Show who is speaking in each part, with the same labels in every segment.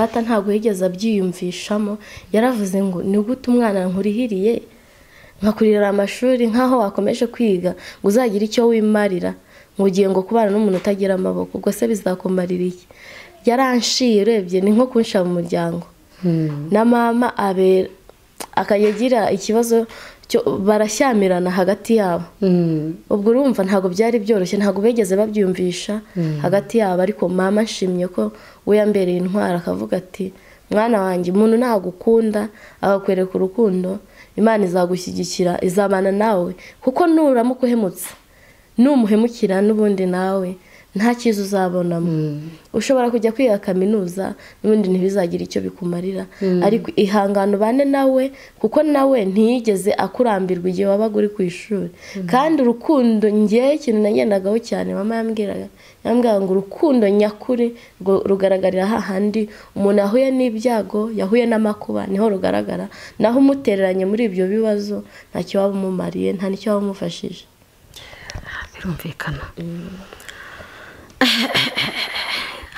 Speaker 1: data ntabwo yigeze abyiyumvishamo yaravuze ngo ni gute umwana nkurihiriye nkakurira amashuri nk'aho wakomeje kwiga ngo uzagire icyo wimarira nk'ugiye ngo kubana n'umuntu utagira amaboko ubwo se bizakumarira iki yaranshiye urebye ni nko kunsha mu muryango hmm. na mama akagira ikibazo barashyamirana hagati yabo mm. ubwo urumva ntabwo byari byoroshye ntabwo bigeze babyumvisha mm. hagati yabo ariko mama nshimye ko we yambereye intwara akavuga ati mwana wanjye umuntu nagukunda agakwereka urukundo imana izagushyigikira izabana nawe kuko nuramuka uhemutse numuhemukira n'ubundi nawe nta cyiza uzabonamo hmm. ushobora kujya kwiga kaminuza n'ubundi ntibizagire icyo bikumarira hmm. ariko ihangane ubane nawe kuko nawe ntiyigeze akurambirwa igihe wabaga uri ku ishuri hmm. kandi urukundo ngewe ikintu nagendagaho cyane mama yambwiraga yambwira ngo urukundo nyakuri rugaragarira hahandi umuntu yahuye n'ibyago yahuye n'amakuba niho rugaragara naho umutereranye muri ibyo bibazo ntacyo waba umumariye nta n'icyo waba umufashije
Speaker 2: birumvikana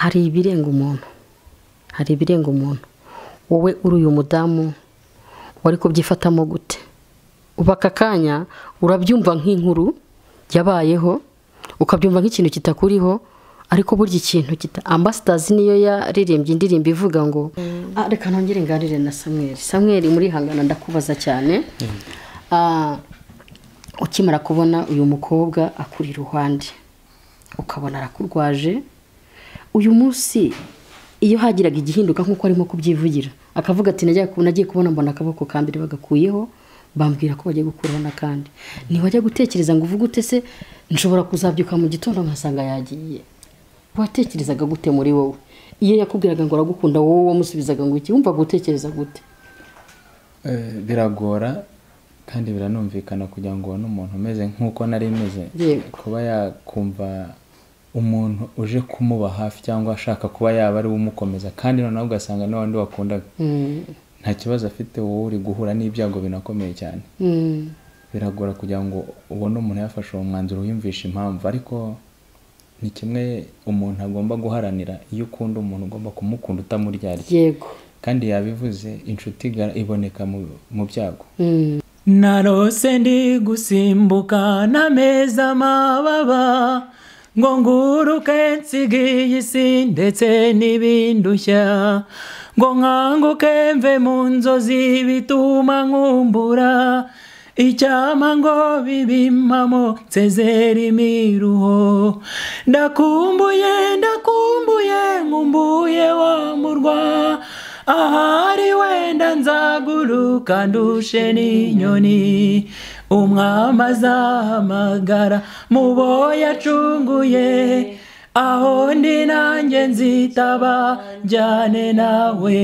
Speaker 2: hari ibirenga umuntu hari ibirenga umuntu wowe uri uyu mudamu wari kubyifatamo gute uba aka kanya urabyumva nk'inkuru yabayeho ukabyumva nk'ikintu kitakuriho ariko burya ikintu kita ambasitazi niyo yaririmbye indirimbo ivuga ngo mm. ah, reka nongere ngarire na samweri samweri muri ndakubaza cyane mm. ah, ukimara kubona uyu mukobwa akuri iruhande ukabona arakurwaje uyu munsi iyo hagiraga igihinduka nk'uko arimo kubyivugira akavuga ati nagiye kubona mbona akaboko ka mbere bagakuyeho bambwira ko bajya gukuraho n'akandi ntiwajya gutekereza ngo uvuge se nshobora kuzabyuka mu gitondo nkasanga yagiye watekerezaga gute muri wowe iyo yakubwiraga ngo uragukunda wowe wamusubizaga ngo iki wumva gutekereza gute
Speaker 3: eh, biragora kandi biranumvikana kugira ngo ubone umuntu umeze nk'uko nari meze kuba yakumva umuntu uje kumuba hafi cyangwa ashaka kuba yaba ari we umukomeza kandi noneho ugasanga n'abandi wakundaga mm. nta kibazo afite wowe uri guhura n'ibyago binakomeye cyane mm. biragora kugira ngo ubone umuntu yafashe uwo mwanzuro wiyumvisha impamvu ariko ni kimwe umuntu agomba guharanira iyo ukunda umuntu ugomba kumukunda utamuryarya yego kandi yabivuze inshuti iboneka mu byago
Speaker 4: mm.
Speaker 5: narose ndi gusimbuka n'ameza mababa ngo nguruke nsigiye isi ndetse n'ibindushya ngo nkanguke mve mu nzozi bituma nkumbura icyama ngo bibimpamo nsezera imiruho ndakumbuye ndakumbuye nkumbuye wo murwa ahari wenda nzaguruka ndushe n'inyoni umwami azahamagara mu bo yacunguye aho ndi nanjye nzitaba njyane nawe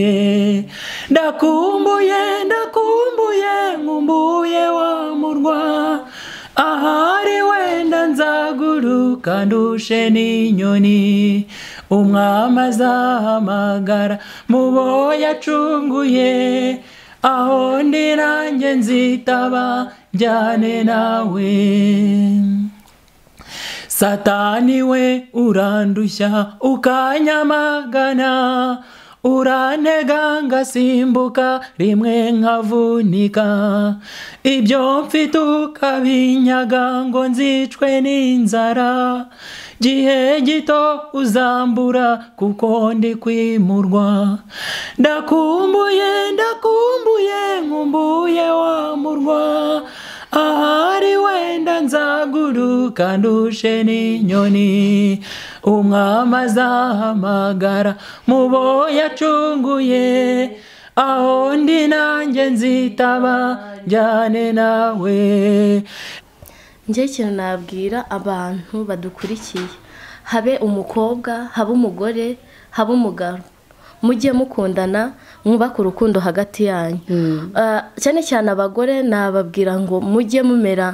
Speaker 5: ndakumbuye ndakumbuye nkumbuye wa murwa ahari wenda nzaguruka ndushe n'inyoni umwami azahamagara mu bo yacunguye aho ndi nanjye nzitaba njyane nawe satani we urandushya ukanyamagana urantega ngasimbuka rimwe nkavunika ibyo mfite ukabinyaga ngo nzicwe n'inzara gihe gito uzambura kuko ndi kwimurwa ndakumbuye ndakumbuye nkumbuye wa murwa ahari wenda nzaguruka ndushe n'inyoni umwami azahamagara mu bo yacunguye aho ndi nanjye nzitaba njyane
Speaker 1: nawe njye ikintu nabwira abantu badukurikiye habe umukobwa habe umugore habe umugabo mujye mukundana mwubake urukundo hagati yanyu hmm. ah, cyane cyane abagore nababwira ngo mujye mumera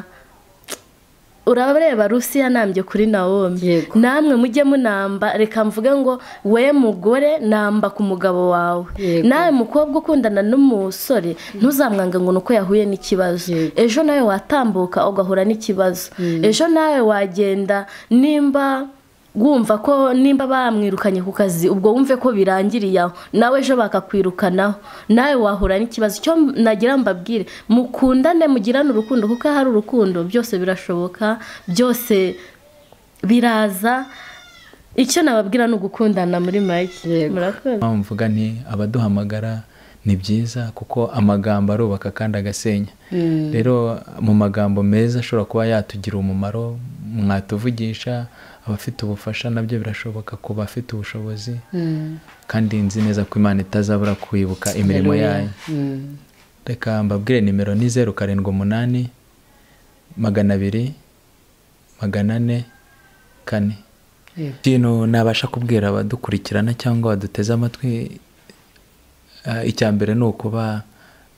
Speaker 1: urabareba rusiya nambye kuri nawomi namwe mujye munamba reka mvuge ngo we mugore namba ku mugabo wawe nawe mukobwa ukundana n'umusore mm. ntuzamwange ngo ni uko yahuye n'ikibazo ejo nawe watambuka ugahura n'ikibazo mm. ejo nawe wagenda nimba wumva ko nimba bamwirukanye ku kazi ubwo wumve ko birangiriye aho nawe ejo bakakwirukanaho nawe wahura n'ikibazo icyo nagira mbabwire mukundane mugirane urukundo kuko hari urukundo byose birashoboka byose biraza icyo nababwira ni ugukundana muri make
Speaker 3: mvuga nti abaduhamagara ni byiza kuko amagambo arubaka kandi agasenya hmm. rero mu magambo meza ashobora kuba yatugira umumaro mwatuvugisha abafite ubufasha nabyo birashoboka kuba bafite ubushobozi hmm. kandi nzi neza ko imana itazabura kwibuka imirimo yayo hmm. reka mbabwire nimero ni zeru karindwi umunani magana abiri magana ane kane ikintu nabasha kubwira abadukurikirana cyangwa baduteze amatwi eh, icya mbere ni ukuba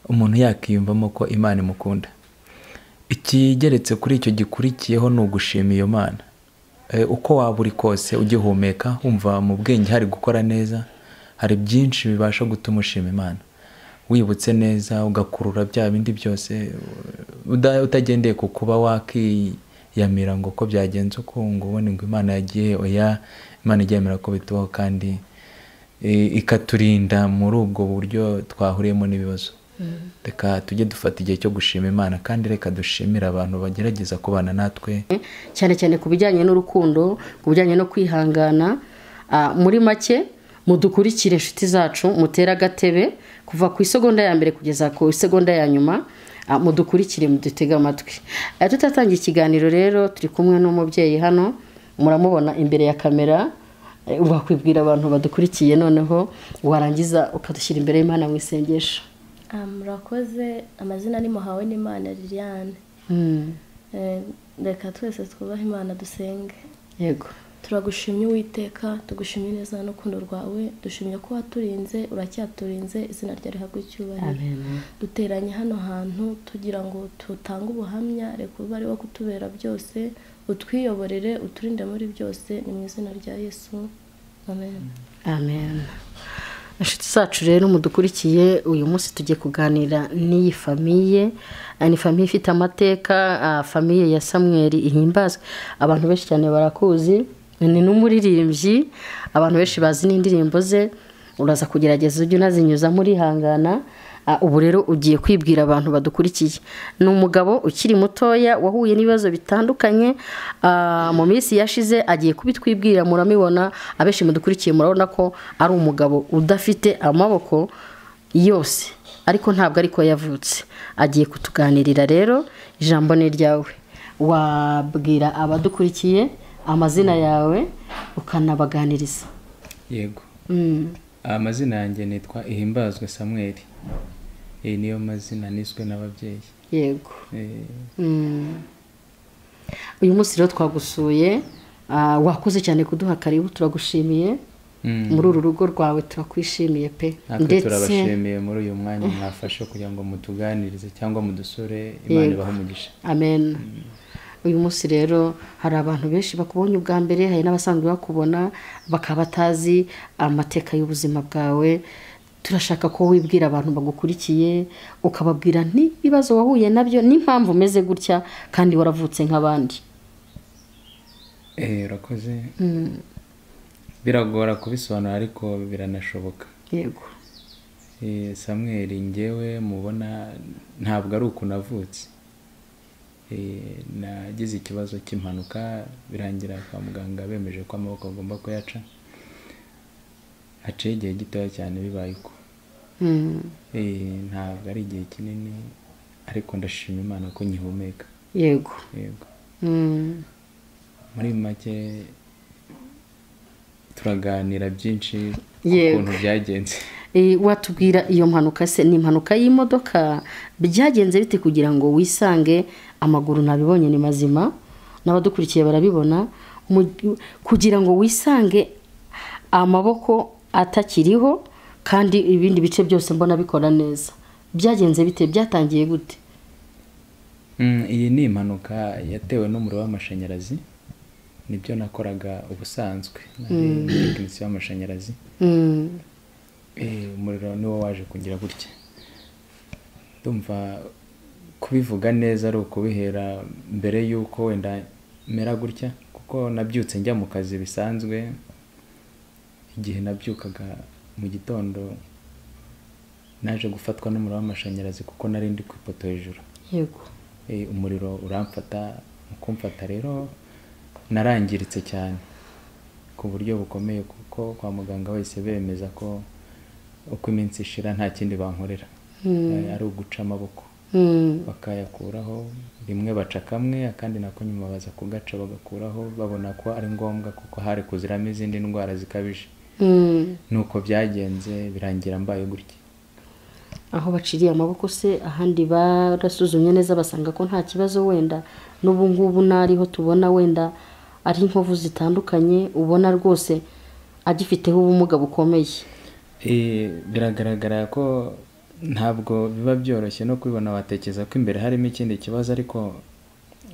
Speaker 3: umuntu yakiyumvamo ko imana imukunda ikigeretse kuri icyo gikurikiyeho ni ugushima iyo mana Eh, uko waba uri kose ugihumeka wumva mu bwenge hari gukora neza hari byinshi bibasha gutuma ushima imana wibutse neza ugakurura bya bindi byose utagendeye ku kuba wakiyamira ngo ko byagenze uko ngo ubone ngo imana yagiye oya imana iryamira ko bitubaho kandi eh, ikaturinda muri ubwo buryo twahuriyemo n'ibibazo reka tujye dufata igihe cyo gushima imana
Speaker 2: kandi reka dushimire abantu bagerageza kubana natwe cyane cyane ku bijyanye n'urukundo ku bijyanye no kwihangana muri make mudukurikire inshuti zacu mutere agatebe kuva ku isegonda ya mbere kugeza ku isegonda ya nyuma mudukurikire mudutege amatwi tutatangiye ikiganiro rero turi kumwe n'umubyeyi hano muramubona imbere ya kamera wakwibwira e, abantu badukurikiye noneho warangiza ukadushyira imbere y'imana mu isengesho
Speaker 1: Um, murakoze amazina nimuhawe n'imana liliane hmm. eh, reka twese twubahe imana dusenge yego turagushimye uwiteka tugushimye neza n'urukundo rwawe dushimye ko waturinze uracyaturinze izina rya rihabwa icyubahiro duteranye hano hantu tugira ngo tutange ubuhamya reka ube ari kutubera byose utwiyoborere uturinde muri byose ni mu izina rya yesu amen
Speaker 2: amen inshuti zacu rero mudukurikiye uyu munsi tugiye kuganira n'iyi famiye ah, ni famiye ifite amateka ah, famiye ya samweri ihimbazwa abantu benshi cyane barakuzi ni n'umuririmbyi abantu benshi bazi n'indirimbo ze uraza kugerageza ujye unazinyuzamo urihangana Ah, ubu rero ugiye kwibwira abantu badukurikiye ni umugabo ukiri mutoya wahuye n'ibibazo bitandukanye ah, mu minsi yashize agiye kubitwibwira muramibona abenshi mudukurikiye murabona ko ari umugabo udafite amaboko yose ariko ntabwo ariko yavutse agiye kutuganirira rero ijambo ni ryawe wabwira abadukurikiye amazina yawe ukanabaganiriza yego mm.
Speaker 3: amazina yanjye nitwa ihimbazwe samweri niyo mazina niswe n'ababyeyi
Speaker 2: yego eh. mm. uyu munsi rero twagusuye ah, wakoze cyane kuduha karibu turagushimiye mm. muri uru rugo rwawe turakwishimiye pe ndetse turabashimiye
Speaker 3: muri uyu mwanya mwafashe kugira ngo mutuganirize cyangwa mudusure imana
Speaker 2: ibahe umugisha amen mm. uyu munsi rero hari abantu benshi bakubonye ubwa mbere hari n'abasanzwe bakubona bakaba batazi amateka y'ubuzima bwawe turashaka ko wibwira abantu bagukurikiye ukababwira n'ibibazo wahuye nabyo n'impamvu umeze gutya kandi waravutse nk'abandi
Speaker 3: eh, urakoze mm. biragora kubisobanura ariko biranashoboka yego eh, samweri ngewe mubona ntabwo ari uku navutse eh, nagize ikibazo cy'impanuka birangira kwa muganga bemeje ko amaboko agomba kuyaca haciye igihe gitoya cyane bibaye uko
Speaker 4: Eh,
Speaker 3: ntabwo ari igihe kinini ariko ndashima imana ko nkihumeka
Speaker 4: yego mm.
Speaker 3: muri make turaganira byinshi ku byagenze
Speaker 2: eh, watubwira iyo mpanuka se ni impanuka y'imodoka byagenze bite kugira ngo wisange amaguru nabibonye ni mazima n'abadukurikiye barabibona kugira ngo wisange amaboko atakiriho kandi ibindi bice byose mbona bikora neza byagenze bite byatangiye gute
Speaker 3: mm, iyi ni impanuka yatewe n'umuriro w'amashanyarazi nibyo nakoraga ubusanzwe mm. tekinisiye w'amashanyarazi mm. eh, umuriro niwo waje kugira gutya ndumva kubivuga neza ari ukubihera mbere y'uko wenda mera gutya kuko nabyutse njya mu kazi bisanzwe igihe nabyukaga mu gitondo naje gufatwa n'umuriro w'amashanyarazi kuko nari ndi ku ipoto hejuru yego eh, umuriro uramfata mu kumfata rero narangiritse cyane ku buryo bukomeye kuko kwa muganga wese bemeza ko uko iminsi ishira nta kindi bankorera hmm. eh, ari uguca amaboko hmm. bakayakuraho rimwe baca kamwe akandi nako nyuma baza kugaca bagakuraho babona ko ari ngombwa kuko hari kuziramo izindi ndwara zikabije Hmm. nuko byagenze birangira mbaye gutya
Speaker 2: aho baciriye amaboko se ahandi barasuzumye neza basanga ko nta kibazo wenda n'ubu ngubu n'ariho tubona wenda ari inkovu zitandukanye ubona rwose agifiteho ubumuga bukomeye
Speaker 6: e,
Speaker 3: biragaragara ko ntabwo biba byoroshye no kubibona watekereza ko imbere harimo ikindi kibazo ariko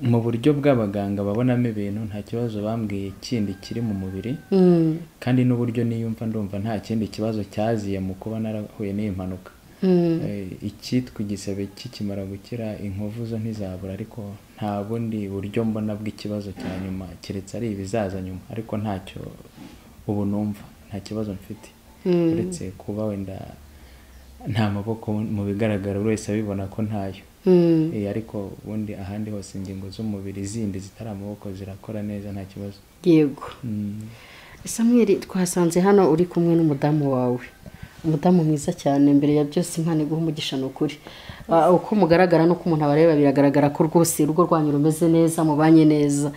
Speaker 3: mu buryo bw'abaganga babonamo ibintu nta kibazo bambwiye kindi kiri mu mubiri hmm. kandi n'uburyo niyumva ndumva nta kindi kibazo cyaziye mu kuba narahuye n'iyi mpanuka hmm. eh, icyitwa igisebe kikimara gukira inkovu zo ntizabura ariko nta bundi buryo mbona bw'ikibazo cya nyuma keretse ari ibizaza nyuma ariko ntacyo ubu numva nta kibazo mfite hmm. uretse kuba wenda nta maboko mu bigaragara buri wese abibona ko ntayo Hmm. Eh, ariko ubundi ahandi hose ingingo z'umubiri zindi zitari amaboko zirakora neza nta kibazo
Speaker 2: yego hmm. samweri twasanze hano uri kumwe n'umudamu wawe umudamu mwiza cyane mbere ya byose imana guha umugisha ni ukuri ah, uko mugaragara n'uko umuntu abareba biragaragara ko rwose urugo rwanyu rumeze neza mubanye neza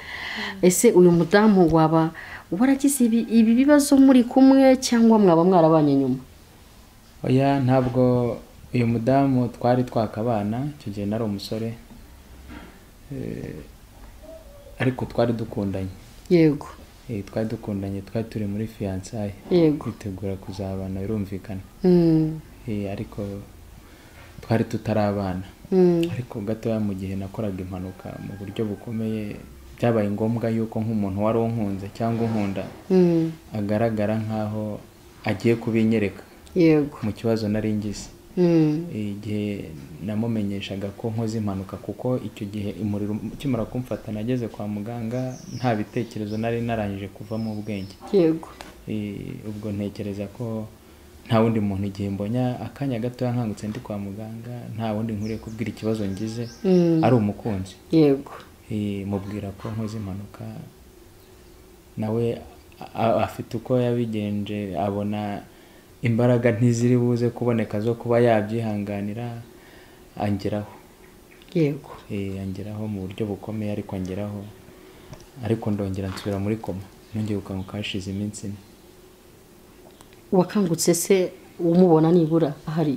Speaker 2: ese uyu mudamu waba waragize ibi bibazo muri kumwe cyangwa mwaba mwarabanye nyuma
Speaker 3: oya ntabwo uyu mudamu twari twaka abana icyo gihe nari umusore eh, ariko twari dukundanye yego eh, twari dukundanye twari turi muri fiyansaye yego kwitegura kuzabana birumvikana mm. eh, ariko twari abana mm. ariko gatoya mu gihe nakoraga impanuka mu buryo bukomeye byabaye ngombwa yuko nk'umuntu wari unkunze cyangwa unkunda mm. agaragara nk'aho agiye kubinyereka yego mu kibazo nari ngize Hmm. igihe namumenyeshaga ko nkoze impanuka kuko icyo gihe umuriro ukimara kumfata nageze kwa muganga nta bitekerezo nari narangije kuva mu ubwenge yego ubwo ntekereza ko nta wundi muntu igihe mbonye akanya gatoya nkangutse ndi kwa muganga nta wundi nkuriye kubwira ikibazo ngize hmm. ari umukunzi yego mubwira ko nkoze impanuka nawe afite uko yabigenje abona imbaraga ntiziri buze kuboneka zo kuba yabyihanganira angeraho yego eh, angeraho mu buryo bukomeye ariko angeraho ariko ndongera nsubira muri koma nongeye gukanguka hashize iminsi ine
Speaker 2: wakangutse se umubona nibura ahari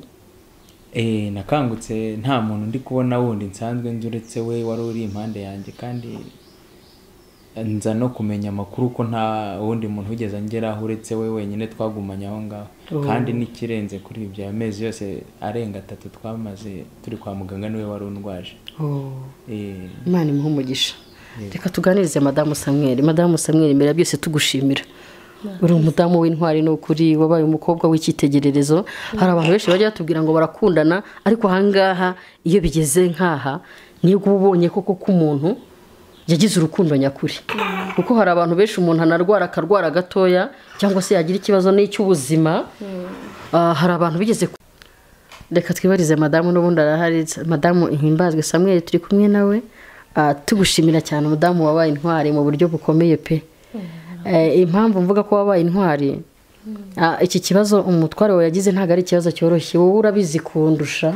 Speaker 3: eh, nakangutse nta muntu ndi kubona wundi nsanzwe nzi uretse we wari uri impande yanjye kandi nza no kumenya amakuru ko nta wundi muntu ugeze angeraho uretse we wenyine twagumanye aho ngaho oh. kandi n'ikirenze kuri ibyo amezi yose arenga atatu twamaze turi kwa muganga niwe wari undwaje oh.
Speaker 4: eh.
Speaker 2: imana imuha umugisha eh. reka tuganirize madamu samweri madamu samweri mbere byose tugushimira uri umudamu w'intwari ni ukuri wabaye umukobwa w'icyitegererezo hari abantu benshi bajya batubwira ngo barakundana ariko ahangaha iyo bigeze nk'aha niba ubonye koko k'umuntu yagize urukundo nyakuri kuko hari abantu benshi umuntu anarwara akarwara gatoya cyangwa se yagira ikibazo n'icy'ubuzima ah, hari abantu bigeze reka twibarize madamu n'ubundi arahari madamu ihimbazwe samweri turi kumwe nawe ah, tugushimira cyane umudamu wabaye intwari mu buryo bukomeye pe eh, impamvu mvuga ko wabaye intwari ah, iki kibazo umutware wawe yagize ntabwo ari ikibazo cyoroshye wowe urabizi kundusha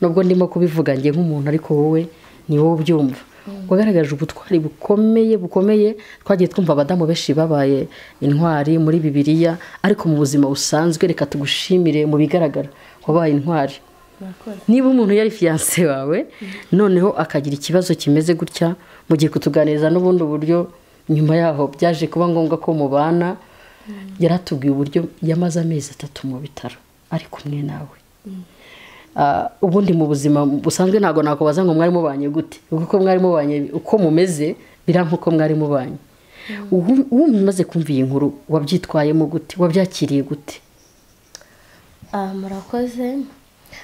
Speaker 2: nubwo ndimo kubivuga njye nk'umuntu ariko wowe ni wowe ubyumva wagaragaje ubutwari bukomeye bukomeye twagiye twumva abadamu benshi babaye intwari muri bibiriya ariko mu buzima busanzwe reka tugushimire mu bigaragara wabaye intwari niba umuntu yari fiyanse wawe noneho akagira ikibazo kimeze gutya mu gihe kutuganiriza n'ubundi buryo nyuma yaho byaje kuba ngombwa ko mubana mm. yaratubwiye uburyo yamaze amezi atatu mu bitaro ari kumwe nawe mm. Uh, ubundi mu buzima busanzwe ntabwo nakubaza ngo mwari mubanye gute kuko mwari mubanye uko mumeze biriya nk'uko mwari mubanye hmm. ubu umaze kumva iyi nkuru wabyitwayemo gute wabyakiriye gute
Speaker 1: ah, murakoze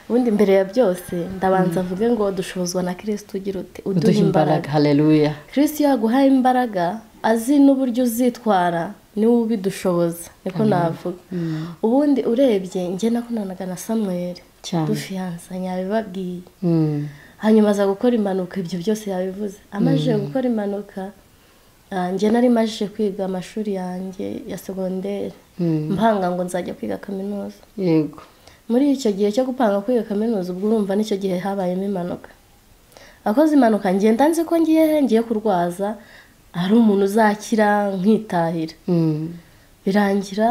Speaker 1: ubundi mbere ya byose ndabanza hmm. avuge ngo dushobozwa na kirisiti ugira uti uduha imbaraga hareruya kirisiti yaguhaye imbaraga azi n'uburyo uzitwara niwe ubidushoboza niko navuga hmm. ubundi urebye njye nakundanaga na samweri dufiyangusanya yabibabwiye hmm. hanyuma aza gukora impanuka ibyo byose yabivuze amajije hmm. gukora impanuka ah, njye nari majije kwiga amashuri yanjye ya segonderi hmm. mpanga ngo nzajya kwiga kaminuza yego muri icyo gihe cyo gupanga kwiga kaminuza ubwo urumva n'icyo gihe habayemo impanuka akoze impanuka ngenda nzi ko ngiye ngiye kurwaza hari umuntu uzakira nkitahira birangira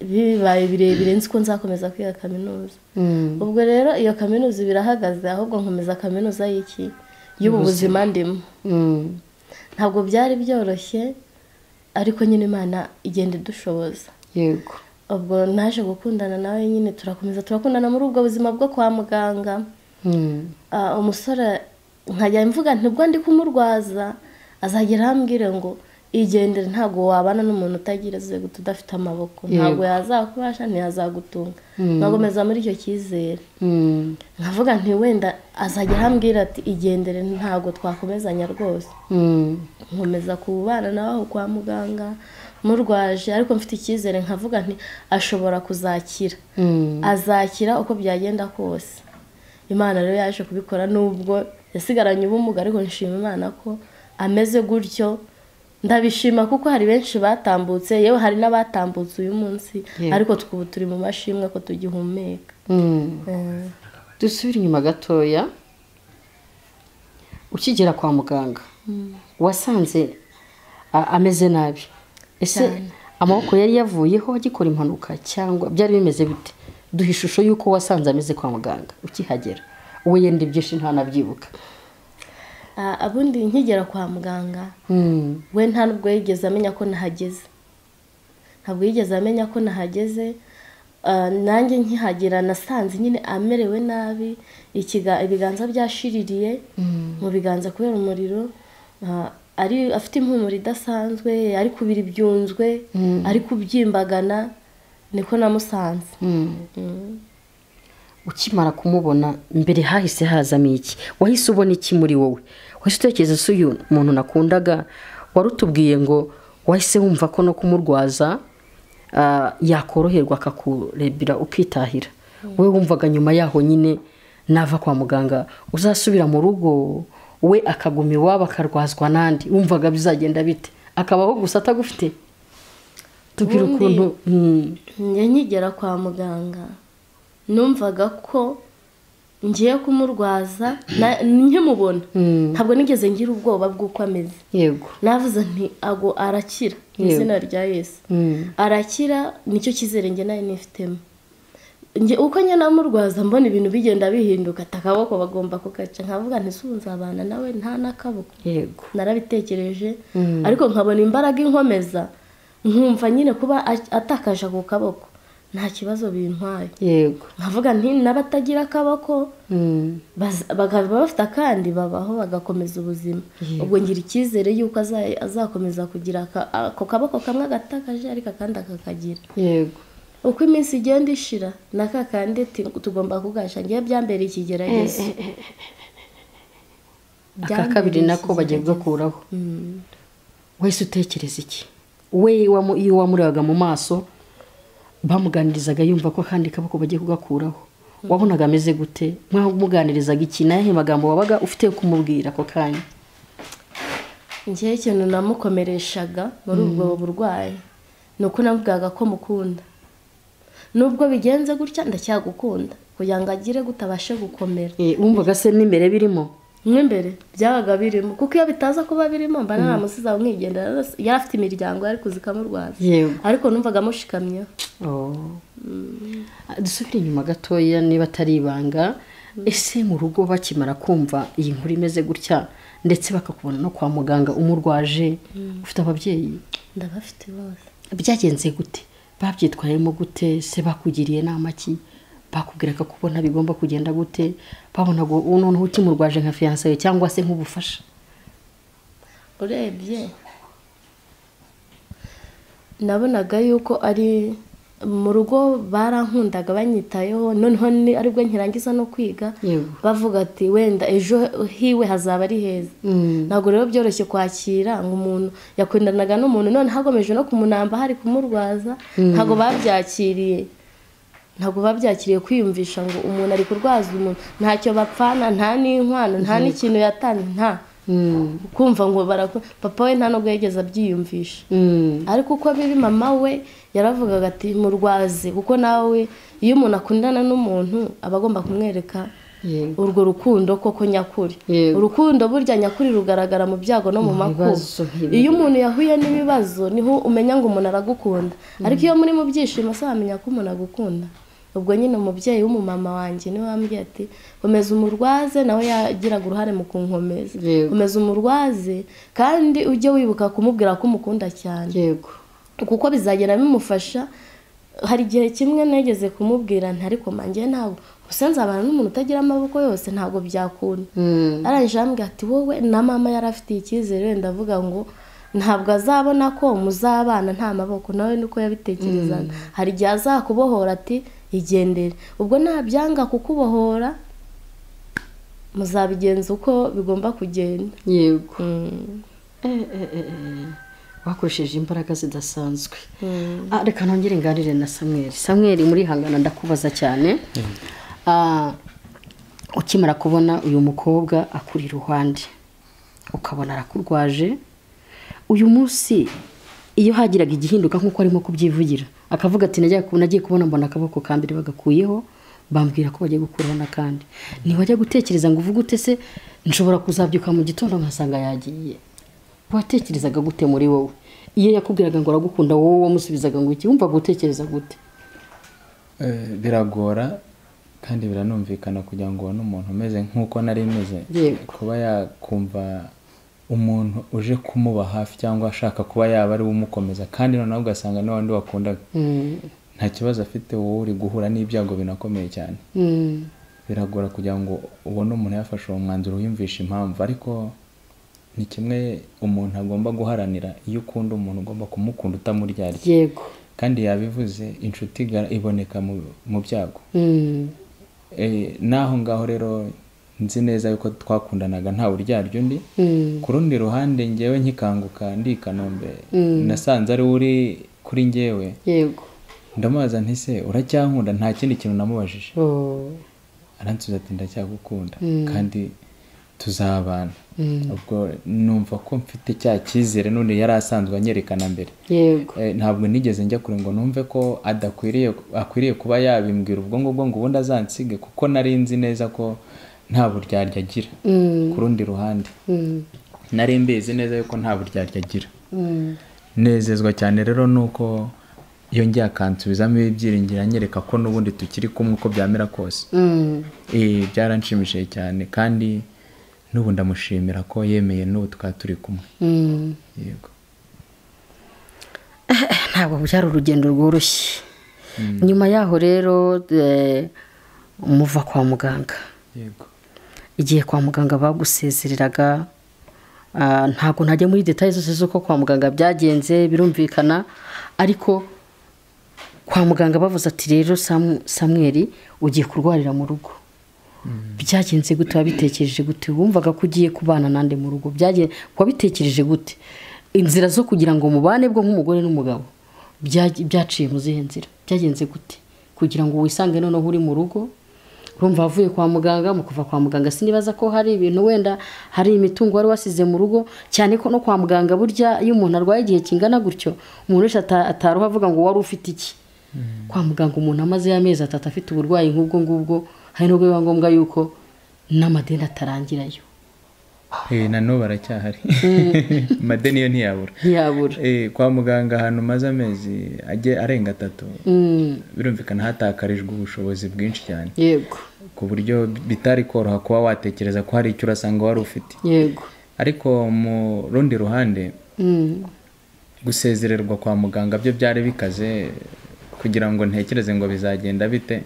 Speaker 1: bibaye birebire nzi ko nzakomeza kwiga kaminuza
Speaker 4: hmm. ubwo
Speaker 1: rero iyo kaminuza birahagaze ahubwo nkomeza kaminuza y'iki
Speaker 4: y'ubu buzima
Speaker 1: ndimo hmm. ntabwo byari byoroshye ariko nyine imana igenda idushoboza yego ubwo naje gukundana nawe nyine turakomeza turakundana muri ubwo buzima bwo kwa muganga hmm. ah, umusore nkajya mvuga ntibwo ndi kumurwaza azagera hambwire ngo igendere ntabwo wabana n'umuntu utagira guta udafite amaboko ntabwo yazakubasha ntiyazagutunga hmm. ntabwo muri icyo cyizere hmm. nkavuga nti wenda azajya arambwira ati igendere ntabwo twakomezanya rwose hmm. nkomeza kubana nawe aho kwa muganga murwaje ariko mfite icyizere nkavuga nti ashobora kuzakira azakira uko byagenda kose imana rero yaje kubikora nubwo yasigaranye ubumuga ariko nshima imana ko ameze gutyo ndabishima kuko hari benshi batambutse yewe hari n'abatambutse uyu munsi ariko twubu turi mu mashimwe ko tugihumeka
Speaker 2: hmm. eh. dusubire inyuma gatoya ukigera kwa muganga hmm. wasanze ameze nabi ese amaboko yari yavuyeho agikora impanuka cyangwa byari bimeze bite duha ishusho y'uko wasanze ameze kwa muganga ukihagera we yenda ibyinshi ntanabyibuka
Speaker 1: Ah, abundi nkigera kwa muganga hmm. we nta nubwo yigeze amenya ko nahageze ntabwo yigeze amenya ko nahageze ah, nanjye nkihagera nasanze nyine amerewe nabi ibiganza byashiririye hmm. mu biganza kubera umuriro ah, ari afite impumuro idasanzwe ari kubiri ibyunzwe hmm. ari kubyimbagana niko namusanze
Speaker 2: ukimara kumubona mbere hahise hazamo iki wahise ubona iki muri wowe wahise utekereza se uyu muntu nakundaga warutubwiye ngo wahise wumva ko no kumurwaza ah, yakoroherwa akakurebera ukitahira wowe wumvaga nyuma yaho nyine nava kwa muganga uzasubira mu rugo we akaguma iwabo akarwazwa n'andi wumvaga bizagenda bite akabaho gusa atagufite tubwira ukuntu hmm.
Speaker 1: njya nkigera kwa muganga numvaga ko ngiye kumurwaza nkimubona hmm. ntabwo nigeze ngira ubwoba bw'uko ameze yego navuze nti ago arakira izina rya yesu hmm. arakira nicyo cyizere njye nayo nifitemo uko njye namurwaza mbona ibintu bigenda bihinduka atakaboko bagomba kugaca nkavuga ntisubuze abana nawe nta n'akaboko narabitekereje hmm. ariko nkabona imbaraga inkomeza nkumva nyine kuba atakaje ako kaboko nta kibazo bintwaye yego nkavuga nti n'abatagira akaboko hmm. bakaba bafite akandi babaho bagakomeza ubuzima ubwo ngira icyizere yuko azakomeza kugira ako kaboko kamwe agatakaje ariko akandi akakagira yego uko iminsi igenda ishira na kandi tugomba kugasha ngewe byambere ikigeragezo eh, eh,
Speaker 2: eh, aka kabiri nako bagiye gukuraho hmm. wese utekereza iki we iyo wamurebaga mu maso bamuganirizaga yumva ko kandi akaboko bagiye kugakuraho wabonaga ameze gute nk'aho umuganirizaga iki n'ayahe magambo wabaga ufite kumubwira ako kanya
Speaker 1: ngewe ikintu namukomereshaga muri ubwo mm. burwayi ni uko navugaga ko mukunda nubwo bigenze gutya ndacyagukunda kugira ngo agire gutabashe gukomera eh, wumvaga se n'imbere birimo mo imbere byabaga birimo kuko iyo bitaza kuba birimo mba mm. naramusize aho nkigendera yari afite imiryango yari kuzikamo
Speaker 2: u ariko numvaga amushikamyeho oh. mm. dusubire inyuma gatoya niba atari ibanga mm. ese mu rugo bakimara kumva iyi nkuru imeze gutya ndetse bakakubona no kwa muganga umurwaje ufite ababyeyi ndabafite bose byagenze gute babyitwayemo gute se bakugiriye n'amaki bakubwiraga ko ubona bigomba kugenda gute babona ngo ubu noneho ukimurwaje nka fiyansayo cyangwa se nk'ubufasha
Speaker 1: urebye nabonaga yuko ari mu rugo barankundaga banyitayeho noneho aribwo nkirangiza no kwiga bavuga ati wenda ejo hiwe hazaba ari heza mm. ntabwo rero byoroshye kwakira ngo umuntu yakundanaga n'umuntu none hagomeje no kumunamba hari kumurwaza mm. ntabwo babyakiriye ntabwo biba byakiriye kwiyumvisha ngo umuntu ari kurwaza umuntu ntacyo bapfana nta n'inkwano nta mm-hmm. n'ikintu yatanze nta mm. kumva ngo papa we nta nubwo yigeze abyiyumvisha mm. ariko uko biri mama we yaravugaga ati murwaze kuko nawe iyo umuntu akundana n'umuntu aba agomba kumwereka urwo rukundo koko nyakuri urukundo burya nyakuri rugaragara mu byago no mu makuba iyo umuntu yahuye n'ibibazo niho umenya ngo umuntu aragukunda mm. ariko iyo muri mu byishimo se wamenya ko umuntu agukunda ubwo nyine umubyeyi w'umumama wanjye niwe wambwiye ati komeza umurwaze nawe yagiraga uruhare mu kunkomeza komeza umurwaze kandi ujye wibuka kumubwira ko umukunda cyane kuko bizagenda bimufasha hari igihe kimwe negeze kumubwira ariko manjye ntabwo gusa nzabana n'umuntu utagira amaboko yose ntabwo byakunda hmm. arangije arambwira ati wowe na mama yari afitiye icyizere wenda avuga ngo ntabwo azabona ko muzabana nta maboko nawe nuko yabitekerezaga hmm. hari igihe azakubohora ati igendere ubwo nabyanga kukubohora muzabigenza uko bigomba kugenda
Speaker 2: yego bakoresheje mm. eh, eh, eh, imbaraga zidasanzwe mm. ah, reka nongere inganire na samweri samweri murihangana ndakubaza cyane mm. ah, ukimara kubona uyu mukobwa akuri iruhande ukabona arakurwaje uyu munsi iyo hagiraga igihinduka nk'uko arimo kubyivugira akavuga ati nagiye kubona mbona akaboko kambere bagakuyeho bambwira ko bagiye gukuraho n'akandi ntiwajya gutekereza ngo uvuge ute se nshobora kuzabyuka mu gitondo nkasanga yagiye watekerezaga gute muri wowe iyo yakubwiraga ngo uragukunda wowe wamusubizaga ngo iki wumva gutekereza gute
Speaker 3: eh, biragora kandi biranumvikana kugira ngo ubone umuntu umeze nk'uko nari meze kuba yakumva umuntu uje kumuba hafi cyangwa ashaka kuba yaba ari we umukomeza kandi noneho ugasanga ni wandi wakundaga mm. nta kibazo afite wowe uri guhura n'ibyago binakomeye cyane mm. biragora kugira ngo ubone umuntu yafashe uwo mwanzuro wiyumvisha impamvu ariko ni kimwe umuntu agomba guharanira iyo ukunda umuntu ugomba kumukunda utamuryarya yego kandi yabivuze inshuti iboneka mu byago mm. eh, n'aho ngaho rero nzi neza yuko twakundanaga nta uryaryo ndi hmm. ku rundi ruhande ngewe nkikanguka ndi i kanombe hmm. nasanze ari uri kuri ngewe yego ndamubaza ntise uracyankunda nta kindi kintu namubajije oh. aransubiza ati ndacyagukunda hmm. kandi tuzabana ubwo numva ko mfite cya cyizere none yari asanzwe anyerekana mbere eh, ntabwo nigeze njya kure ngo numve ko adakwiriye akwiriye kuba yabimbwira ubwo ngubwo ngo ubundi azansiga kuko nari nzi neza ko nta buryarya agira mm. ku rundi ruhande mm. nari mbizi neza yuko nta buryarya agira mm. nezezwa cyane rero nuko iyo ngiye akansubizamo ibyiringiro anyereka ko n'ubundi tukiri kumwe uko byamera kose eh, byaranshimishije cyane kandi n'ubu ndamushimira ko yemeye n'ubu twaba turi kumwe yego
Speaker 2: ntabwo byari urugendo rworoshye nyuma yaho rero eh, muva kwa muganga yego igihe kwa muganga bagusezereraga ah, ntabwo ntajya muri detaye zose z'uko kwa muganga byagenze birumvikana ariko kwa muganga bavuze ati rero samweri ugiye kurwarira mu rugo hmm. byagenze gute wabitekereje gute wumvaga ko ugiye kubana n'andi mu rugo wabitekereje gute inzira zo kugira ngo mubane bwo nk'umugore n'umugabo byaciye mu zihe nzira byagenze gute kugira ngo wisange noneho uri mu rugo urumva wavuye kwa muganga mu kuva kwa muganga sinibaza ko hari ibintu wenda hari imitungo wari wasize mu rugo cyane ko no kwa muganga burya iyo umuntu arwaye igihe kingana gutyo umuntu wese ataruha avuga ngo wari ufite iki hmm. kwa muganga umuntu amaze amezi atatu afite uburwayi nk'ubwo ngubwo hari nubwo biba ngombwa yuko n'amadeni atarangirayo
Speaker 4: Eh,
Speaker 3: na n'ubu aracyahari mm. amadeni yo ntiyabura ntiyabura eh, kwa muganga ahantu umaze amezi ajye arenga atatu mm. birumvikana hatakarijwe ubushobozi bwinshi cyane yego ku buryo bitari koroha kuba watekereza ko hari icyo urasanga wari ufite yego ariko mu rundi ruhande mm. gusezererwa kwa muganga byo byari bikaze kugira ngo ntekereze ngo bizagenda bite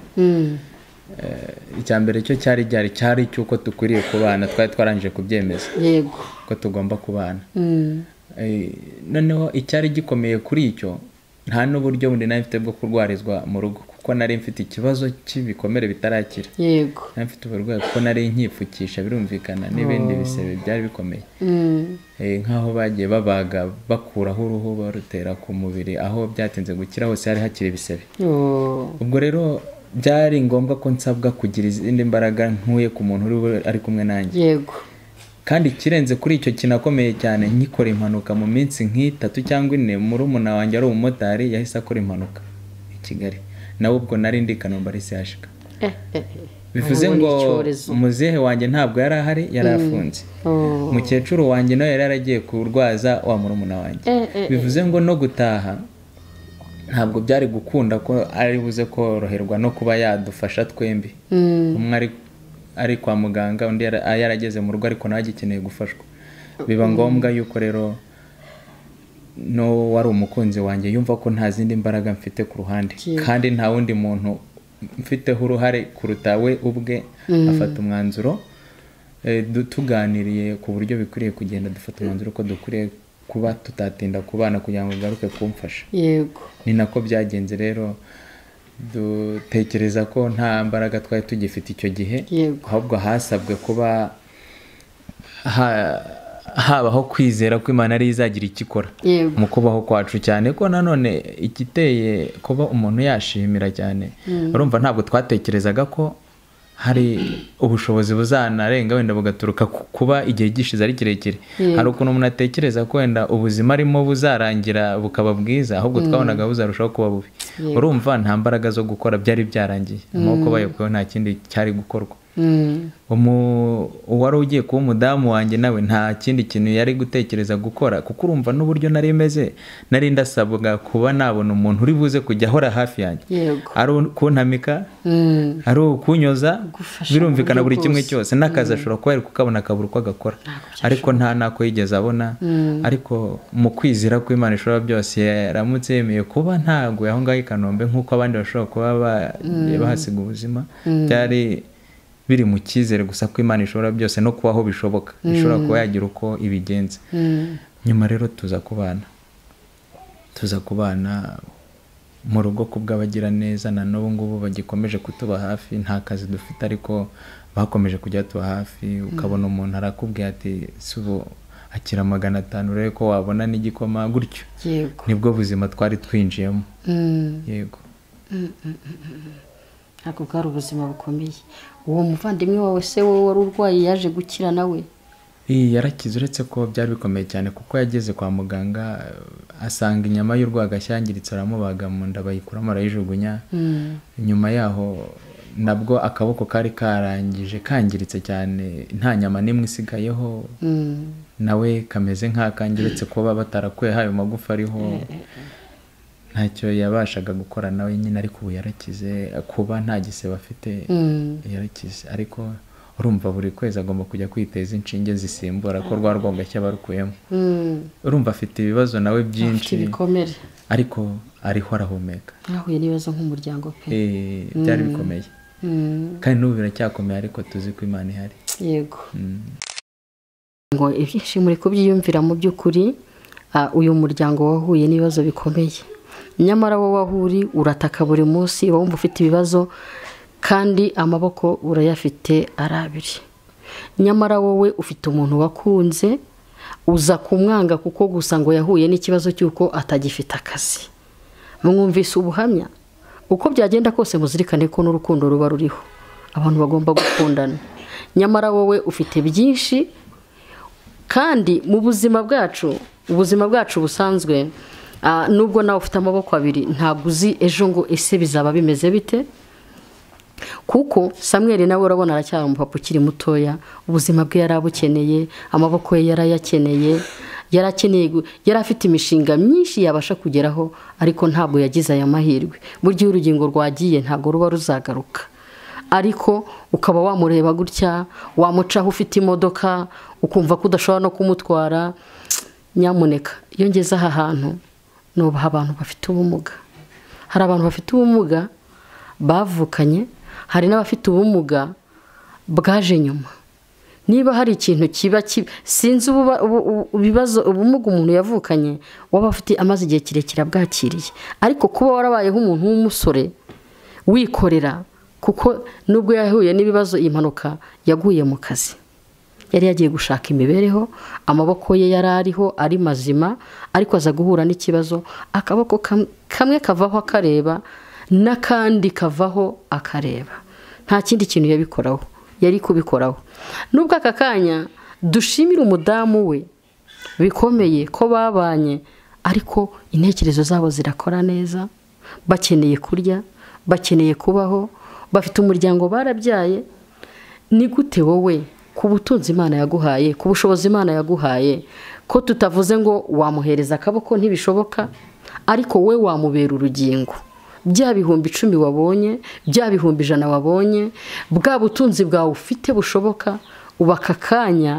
Speaker 3: Eh, icya mbere cyo cyari gihari cyari cy’uko dukwiriye kubana twari twarangije kubyemeza yego ko tugomba kubana mm. eh, noneho icyari gikomeye kuri icyo nta n'uburyo bundi nari mfite bwo kurwarizwa mu rugo kuko nari mfite ikibazo cy'ibikomere bitarakira yego nari mfite uburwayi kuko nari nkipfukisha birumvikana n'ibindi oh. bisebe byari bikomeye mm. eh, nk'aho bagiye babaga bakuraho uruhu barutera ku mubiri aho byatinze gukira hose hari hakiri ibisebe oh. ubwo rero byari ngombwa ko nsabwa kugira izindi mbaraga ntuye ku muntu uri ari kumwe nanjye yego kandi ikirenze kuri icyo kinakomeye cyane nkikora impanuka mu minsi nk'itatu cyangwa ine murumuna wanjye ari umumotari yahise akora impanuka i kigali nawe ubwo nari ndi i kanombe ari siyashika
Speaker 4: eh, eh, eh. bivuze ngo
Speaker 3: muzehe wanjye ntabwo yari ahari yari mm. afunze oh. mukecuru wanjye nawe yari yaragiye kurwaza wa murumuna wanjye bivuze ngo no gutaha ntabwo byari gukunda ko ari buze koroherwa no kuba yadufasha twembi hmm. umwe ari kwa muganga undi ah, yarageze mu rugo ariko nawe agikeneye gufashwa biba hmm. ngombwa yuko rero n'uwari umukunzi wanjye yumva ko nta zindi mbaraga mfite ku ruhande kandi nta wundi muntu mfiteho uruhare kuruta we ubwe hmm. afata umwanzuro eh, tuganiriye ku buryo bikwiriye kugenda dufata umwanzuro ko dukwiriye kuba tutatinda kubana kugira ngo ugaruke kumfasha yego ni nako byagenze rero dutekereza ko nta mbaraga twari tugifite icyo gihe ahubwo hasabwe kuba habaho kwizera ko imana ariyo izagira icyo ikora mu kubaho kwacu cyane ko nanone ikiteye kuba umuntu yashimira cyane mm. urumva ntabwo twatekerezaga ko hari ubushobozi buzanarenga wenda bugaturuka kuba igihe gishize ari kirekire hmm. hari ukuntu umuntu atekereza ko wenda ubuzima arimo buzarangira bukaba bwiza ahubwo hmm. twabonaga buzarushaho kuba bubi urumva nta mbaraga zo gukora byari byarangiye amaboko hmm. bayobowe nta kindi cyari gukorwa Mm. uwari ugiye kuba umudamu wanjye nawe nta kindi kintu yari gutekereza gukora kuko urumva n'uburyo nari meze nari ndasabwa kuba nabona umuntu uri buze kujya ahora hafi yanjye ari ukuntamika mm. ari ukunyoza birumvikana buri kimwe cyose n'akazi mm. ashobora kuba yari kukabona akabura uko agakora ariko nta n'ako yigeze abona ariko mu kwizira ko imana ishobora byose yaramutse yemeye kuba ntaguye aho ngaho i kanombe nk'uko abandi bashobora kuba bahasiga ubuzima byari biri mu cyizere gusa ko imana ishobora byose no kubaho bishoboka mm. ishobora kuba yagira uko ibigenza mm. nyuma rero tuza kubana tuza kubana mu rugo ku bw'abagiraneza na n'ubu ngubu bagikomeje kutuba hafi nta kazi dufite ariko bakomeje kujya tuba hafi mm. ukabona umuntu arakubwiye ati si ubu akira magana atanu urebe ko wabona n'igikoma gutyo nibwo buzima twari twinjiyemo yego
Speaker 2: ntabwo bwari ubuzima bukomeye uwo muvandimwe wawe se wowe wari urwaye yaje gukira nawe
Speaker 3: yarakize uretse ko byari bikomeye cyane kuko yageze kwa muganga asanga inyama y'urwaga ashyangiritse aramubaga mu nda bayikuramo arayijugunya hmm. nyuma yaho nabwo akaboko kari karangije kangiritse cyane nta nyama n'imwe isigayeho hmm. nawe kameze nk'akangiritse kuba batarakuyeho ayo magufa ariho eh, eh, eh. ntacyo yabashaga gukora nawe nyine ariko ubu yarakize kuba nta gisebe afite mm. yarakize ariko urumva buri kwezi agomba kujya kwiteza inshinge zisimbura ko rwa rwogashya barukuyemo mm. urumva afite ibibazo nawe byinshi bikomere ariko ariho arahumeka
Speaker 2: mwahuye n'ibibazo nk'umuryango pe eh, byari mm. bikomeye
Speaker 3: kandi n'ubu biracyakomeye ariko tuzi ko imana ihari
Speaker 2: yego ngo ibyishimo muri kubyiyumvira mu by'ukuri ah, uyu muryango wahuye n'ibibazo bikomeye nyamara wowe aho uri urataka buri munsi uba wumva ufite ibibazo kandi amaboko urayafite ari abiri nyamara wowe ufite umuntu wakunze uza kumwanga kuko gusa ngo yahuye n'ikibazo cy'uko atagifite akazi mwumvise ubuhamya uko byagenda kose muzirikane ko n'urukundo ruba ruriho abantu bagomba gukundana nyamara wowe ufite byinshi kandi mu buzima bwacu ubuzima bwacu busanzwe Ah, nubwo nawe ufite amaboko abiri ntabwo uzi ejo ngo ese bizaba bimeze bite kuko samweri nawe urabona aracyari umupapa ukiri mutoya ubuzima bwe yari abukeneye amaboko ye yari ayakeneye yari akeneye yari afite imishinga myinshi yabasha kugeraho ariko ntabwo yagize aya mahirwe mu gihe urugingo rwagiye ntabwo ruba ruzagaruka ariko ukaba wamureba gutya wamucaho ufite imodoka ukumva ko udashobora no kumutwara nyamuneka iyo ngeze aha hantu nubaha abantu bafite ubumuga hari abantu bafite ubumuga bavukanye hari n'abafite ubumuga bwaje nyuma niba hari ikintu kiba sinzi ibibazo ubumuga umuntu yavukanye waba afite amaze igihe kirekire abwakiriye ariko kuba warabayeho umuntu w'umusore wikorera kuko nubwo yahuye n'ibibazo iyi mpanuka yaguye mu kazi yari yagiye gushaka imibereho amaboko ye yari ariho ari mazima ariko aza guhura n'ikibazo akaboko kamwe kavaho akareba n'akandi kavaho akareba nta kindi kintu yabikoraho yari kubikoraho nubwo aka kanya dushimira umudamu we bikomeye ko babanye ariko intekerezo zabo zirakora neza bakeneye kurya bakeneye kubaho bafite umuryango barabyaye ni gute wowe ku butunzi imana yaguhaye ku bushobozi imana yaguhaye ko tutavuze ngo wamuhereza akaboko ntibishoboka ariko we wamubera urugingo bya bihumbi icumi wabonye bya bihumbi ijana wabonye bwa butunzi bwawe ufite bushoboka uba aka kanya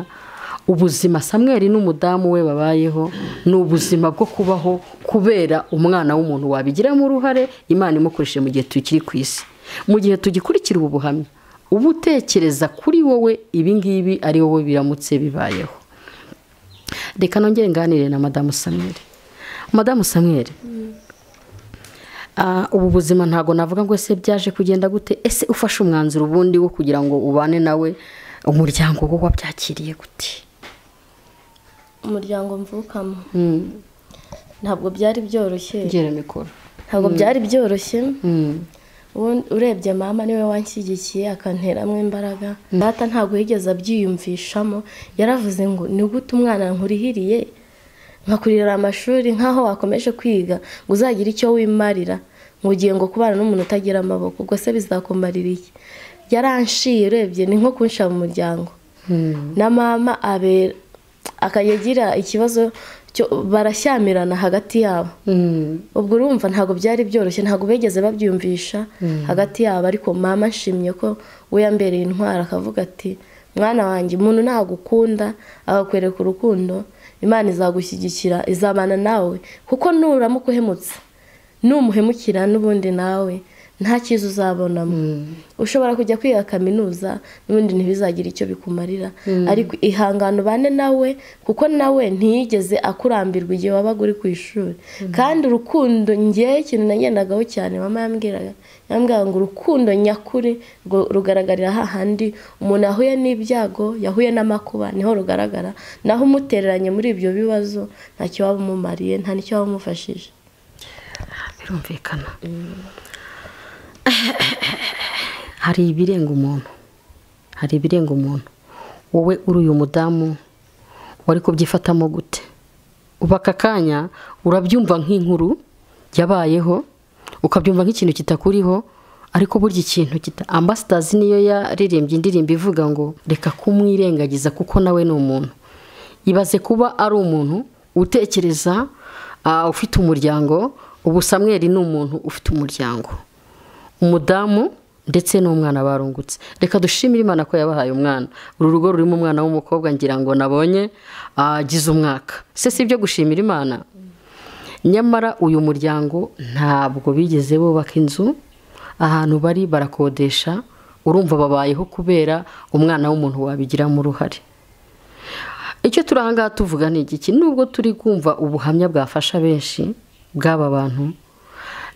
Speaker 2: ubuzima samweri n'umudamu we babayeho ni ubuzima bwo kubaho kubera umwana w'umuntu wabigiramo uruhare imana imukoresheje mu gihe tukiri ku isi mu gihe tugikurikira ubu buhamya uba utekereza kuri wowe ibingibi ari wowe biramutse bibayeho reka nongere nganire na madamu samweri madamu samweri ah, ubu buzima ntabwo navuga ngo ese byaje kugenda gute ese ufashe umwanzuro ubundi wo kugira ngo ubane nawe umuryango wo wabyakiriye gute
Speaker 1: umuryango mvukamo hmm. ntabwo byari byoroshye ntabwo hmm. byari byoroshye hmm. urebye mama niwe wanshyigikiye akanteramo imbaraga data ntabwo yigeze abyiyumvishamo yaravuze ngo ni gute umwana nkurihiriye nkakurira amashuri nk'aho wakomeje kwiga ngo uzagire icyo wimarira ngo ugiye ngo kubana n'umuntu utagira amaboko ubwo se bizakumarira iki yaranshiye urebye ni nko kunsha mu muryango hmm. na mama akagira ikibazo barashyamirana hagati yabo mm. ubwo urumva ntabwo byari byoroshye ntabwo bigeze babyumvisha mm. hagati yabo ariko mama nshimye ko we yambereye intwara akavuga ati mwana wanjye umuntu nagukunda agakwereka urukundo imana izagushyigikira izabana nawe kuko nuramuka uhemutse numuhemukira n'ubundi nawe nta cyiza uzabonamo hmm. ushobora kujya kwiga kaminuza n'ubundi ntibizagire icyo bikumarira hmm. ariko ihangano bane nawe kuko nawe ntiyigeze akurambirwa igihe wabaga uri ku ishuri hmm. kandi urukundo ngewe ikintu nagendagaho cyane mama yambwiraga yambwiraga ngo urukundo nyakuri rugaragarira hahandi umuntu yahuye n'ibyago yahuye n'amakuba niho rugaragara naho umutereranye muri ibyo bibazo ntacyo waba umumariye nta n'icyo waba umufashije
Speaker 2: birumvikana hari ibirenga umuntu hari ibirenga umuntu wowe uri uyu mudamu wari kubyifatamo gute uba aka kanya urabyumva nk'inkuru yabayeho ukabyumva nk'ikintu kitakuriho ariko burya ikintu kita ambasitazi niyo yaririmbye indirimbo ivuga ngo reka kumwirengagiza kuko nawe ni umuntu ibaze kuba ari umuntu utekereza ah, ufite umuryango ubu samweri ni umuntu ufite umuryango umudamu ndetse n'umwana barungutse reka dushimire imana ko yabahaye umwana uru rugo rurimo umwana w'umukobwa ngira ngo nabonye agize umwaka se si ibyo gushimira imana nyamara uyu muryango ntabwo bigeze bubaka inzu ahantu bari barakodesha urumva babayeho kubera umwana w'umuntu wabigiramo uruhare icyo turi ahangaha tuvuga ni igiki nubwo turi kumva ubuhamya bwafasha benshi bw'aba bantu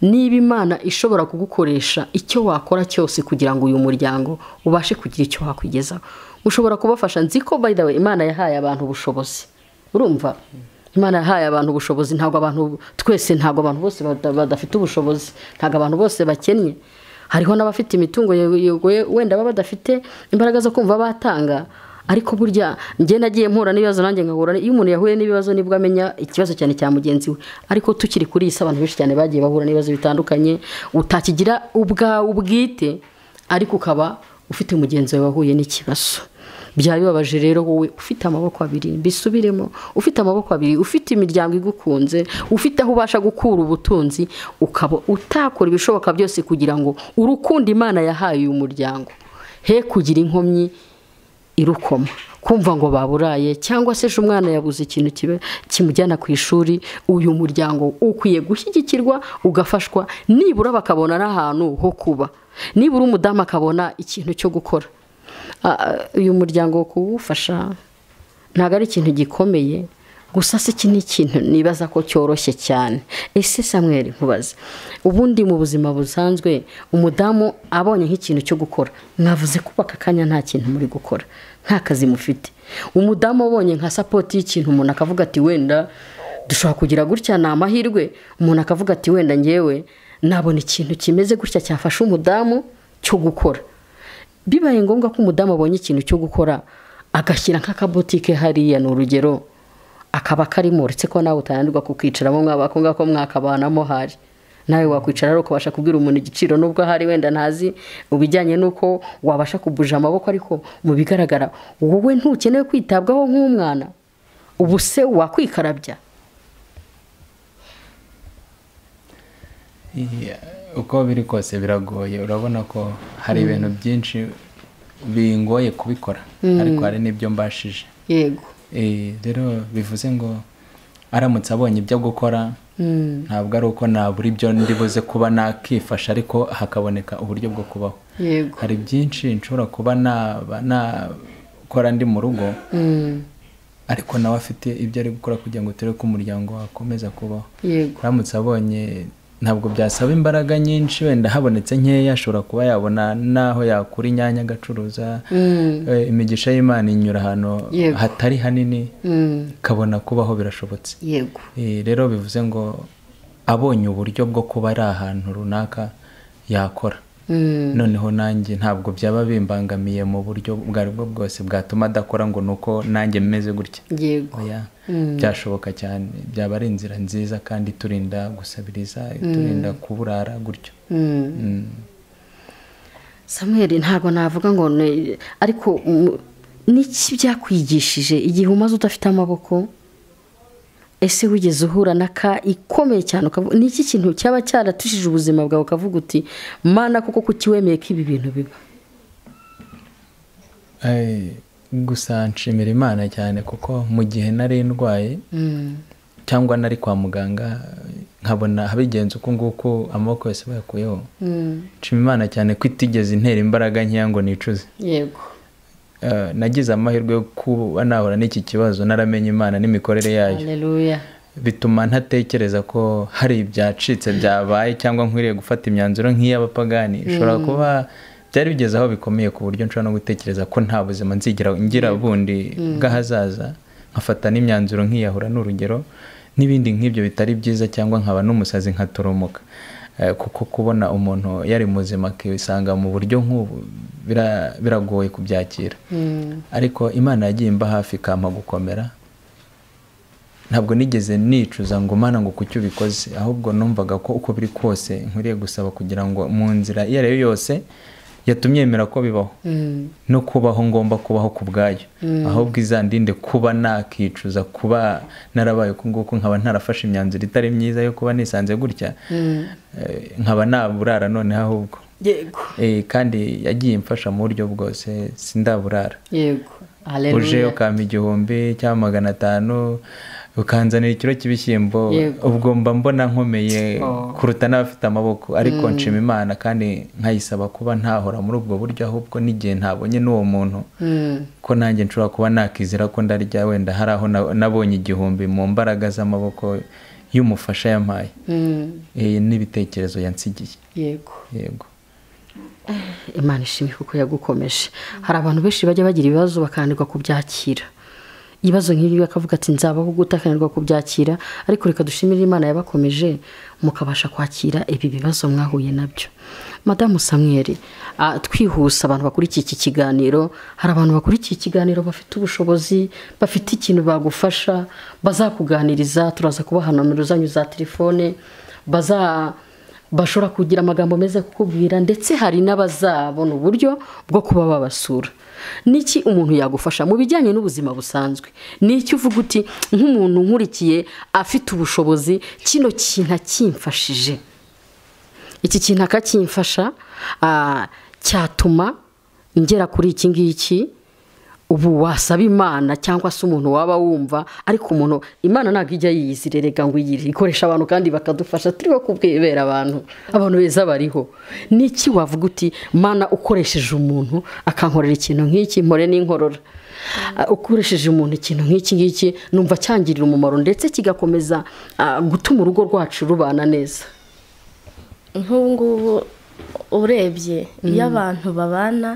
Speaker 2: niba imana ishobora kugukoresha icyo wakora cyose kugira ngo uyu muryango ubashe kugira icyo wakwigezaho ushobora kubafasha nzi ko bayidawe imana yahaye abantu ubushobozi urumva imana yahaye abantu ubushobozi ntabwo abantu twese ntabwo abantu bose badafite ubushobozi ntabwo abantu bose bakennye hariho n'abafite imitungo wenda baba badafite imbaraga zo kumva batanga ariko burya njye nagiye mpura n'ibibazo nanjye nkahura iyo umuntu yahuye n'ibibazo nibwo amenya ikibazo cyane cya mugenzi we ariko tukiri kuri iyi si abantu benshi cyane bagiye bahura n'ibibazo bitandukanye utakigira ubwa ubwite ariko ukaba ufite mugenzi we wahuye n'ikibazo byaba rero wowe ufite amaboko abiri bisubiremo ufite amaboko abiri ufite imiryango igukunze ufite aho ubasha gukura ubutunzi ukaba utakora ibishoboka byose kugira ngo urukundo imana yahaye uyu muryango he kugira inkomyi irukoma kumva ngo baburaye cyangwa se ejo umwana yabuze ikintu kibe kimujyana ku ishuri uyu muryango ukwiye gushyigikirwa ugafashwa nibura bakabona n'ahantu ho kuba nibura umudamu akabona ikintu cyo gukora uyu muryango kuwufasha ntabwo ari ikintu gikomeye gusa se iki ni ikintu nibaza ko cyoroshye cyane ese samweri nkubaze ubundi mu buzima busanzwe umudamu abonye nk'ikintu cyo gukora mwavuze ko aka kanya nta kintu muri gukora nta kazi mufite umudamu abonye nka sapoti y'ikintu umuntu akavuga ati wenda dushobora kugira gutya ni amahirwe umuntu akavuga ati wenda ngewe nabona ikintu kimeze gutya cyafasha umudamu cyo gukora bibaye ngombwa ko umudamu abonye ikintu cyo gukora agashyira nk'akabotike hariya ni urugero akaba karimo uretse ko nawe utananirwa kukicaramo mwabako ngako mwakabanamo hari nawe wakwicara ari ukabasha kubwira umuntu igiciro n'ubwo hari wenda ntazi bijyanye n'uko wabasha kubuja amaboko ariko mu bigaragara wowe ntukeneye kwitabwaho nk'umwana ubu se wakwikarabya
Speaker 3: uko biri kose biragoye urabona ko hari mm. ibintu byinshi bingoye kubikora mm. ariko hari n'ibyo mbashije yego Eh, rero bivuze ngo aramutse abonye ibyo gukora hmm. ntabwo ari uko nabura ibyo ndibuze kuba nakifasha ariko hakaboneka uburyo bwo kubaho hari byinshi nshobora kuba nakora ndi mu rugo hmm. ariko nawe afite ibyo ari gukora kugira ngo turebe ko umuryango wakomeza kubaho aramutse abonye ntabwo byasaba imbaraga nyinshi wenda habonetse nkeya ashobora kuba yabona n'aho yakura inyanya agacuruza mm. eh, imigisha y'imana inyura ahantu hatari hanini mm. ikabona kubaho birashobotse eh, rero bivuze ngo abonye uburyo bwo kuba ari ahantu runaka yakora Mm. noneho nanjye ntabwo byaba bimbangamiye mu buryo ubwo ari bwo bwose bwatuma adakora ngo ni uko nanjye meze gutya mm. byashoboka cyane byaba ari inzira nziza kandi iturinda gusabiriza mm. iturinda kuburara gutyo
Speaker 2: samweri ntabwo navuga ngo ariko n'iki byakwigishije igihe umaze udafite amaboko ese wigeze uhura na ka ikomeye cyane ni iki kintu cyaba cyaratishije ubuzima bwawe ukavuga uti mana kuko kukiwemeye ko ibi bintu biba
Speaker 3: eh, gusa nshimira imana cyane kuko mu gihe nari ndwaye mm. cyangwa nari kwa muganga nkabona abigenza uko nguko amaboko yose bayakuyeho mm. nshima imana cyane ko itigeze intera imbaraga nkeya ngo nicuze yego Eh, nagize amahirwe yo kuba nahura n'iki kibazo naramenye imana n'imikorere yayo bituma ntatekereza ko hari ibyacitse byabaye cyangwa nkwiriye gufata imyanzuro nk'iy'abapagani ishobora hmm. kuba byari bigeze aho bikomeye ku buryo nshobora no gutekereza ko nta buzima nzigira ngira hmm. bundi hmm. bw'ahazaza nkafata n'imyanzuro nkiyahura n'urugero n'ibindi nk'ibyo bitari byiza cyangwa nkaba n'umusazi nkatoromoka Eh, kuko kubona umuntu yari muzima akisanga mu buryo nk'ubu biragoye kubyakira hmm. ariko imana yagiye imba hafi ikampa gukomera ntabwo nigeze nicuza ngo umana ngo kuki ubikoze ahubwo numvaga ko uko biri kose nkwiriye gusaba kugira ngo mu nzira iyo ari yo yose yatumye yemera ko bibaho mm. no kubaho ngomba kubaho ku bwayo mm. ahubwo izandinde kuba nakicuza kuba narabaye uko nguko nkaba ntarafashe imyanzuro itari myiza yo kuba nisanze gutya mm. eh, nkaba naburara noneho ahubwo eh, kandi yagiye imfasha mu buryo bwose sindaburara
Speaker 4: uje ukampa
Speaker 3: igihumbi cyangwa magana atanu ukanzanira ikiro cy'ibishyimbo ubwo mba mbona nkomeye oh. kuruta n'abafite amaboko ariko mm. nshima imana kandi nkayisaba kuba ntahora muri ubwo buryo ahubwo n'igihe ntabonye n'uwo muntu mm. ko nanjye nshobora kuba nakizera ko ndarya wenda hari aho nabonye igihumbi mu mbaraga z'amaboko y'umufasha yampaye mm. n'ibitekerezo yansigiye yego yego
Speaker 2: imana ishimwe kuko yagukomeje hari abantu benshi bajya bagira ibibazo bakananirwa kubyakira ibibazo nk'ibi bakavuga ati nzabaho gutakanirwa kubyakira ariko reka dushimire imana yabakomeje mukabasha kwakira ibi bibazo mwahuye nabyo madamu samweri twihuse abantu bakurikiye iki kiganiro hari abantu bakurikiye ikiganiro bafite ubushobozi bafite ikintu bagufasha bazakuganiriza turaza kubaha nomero zanyu za telefone baza bashobora kugira amagambo meza kukubwira ndetse hari n'abazabona uburyo bwo kuba babasura niki umuntu yagufasha mu bijyanye n'ubuzima busanzwe niki uvuga uti nk'umuntu nkurikiye afite ubushobozi kino kintu akimfashije iki kintu akacyimfasha ah, cyatuma ngera kuri iki ngiki ubu wasaba imana cyangwa se umuntu waba wumva ariko umuntu imana ntabwo ijya yiyizire rega ngo iyire ikoresha abantu kandi bakadufasha turiho kubwibera abantu abantu beza bariho n'iki wavuga uti mana ukoresheje umuntu akankorera ikintu nk'iki mpore n'inkorora mm. uh, ukoresheje umuntu ikintu nk'iki ngiki numva cyangirira umumaro ndetse kigakomeza uh, gutuma urugo rwacu rubana neza
Speaker 1: nk'ubu ngubu urebye iyo mm. abantu babana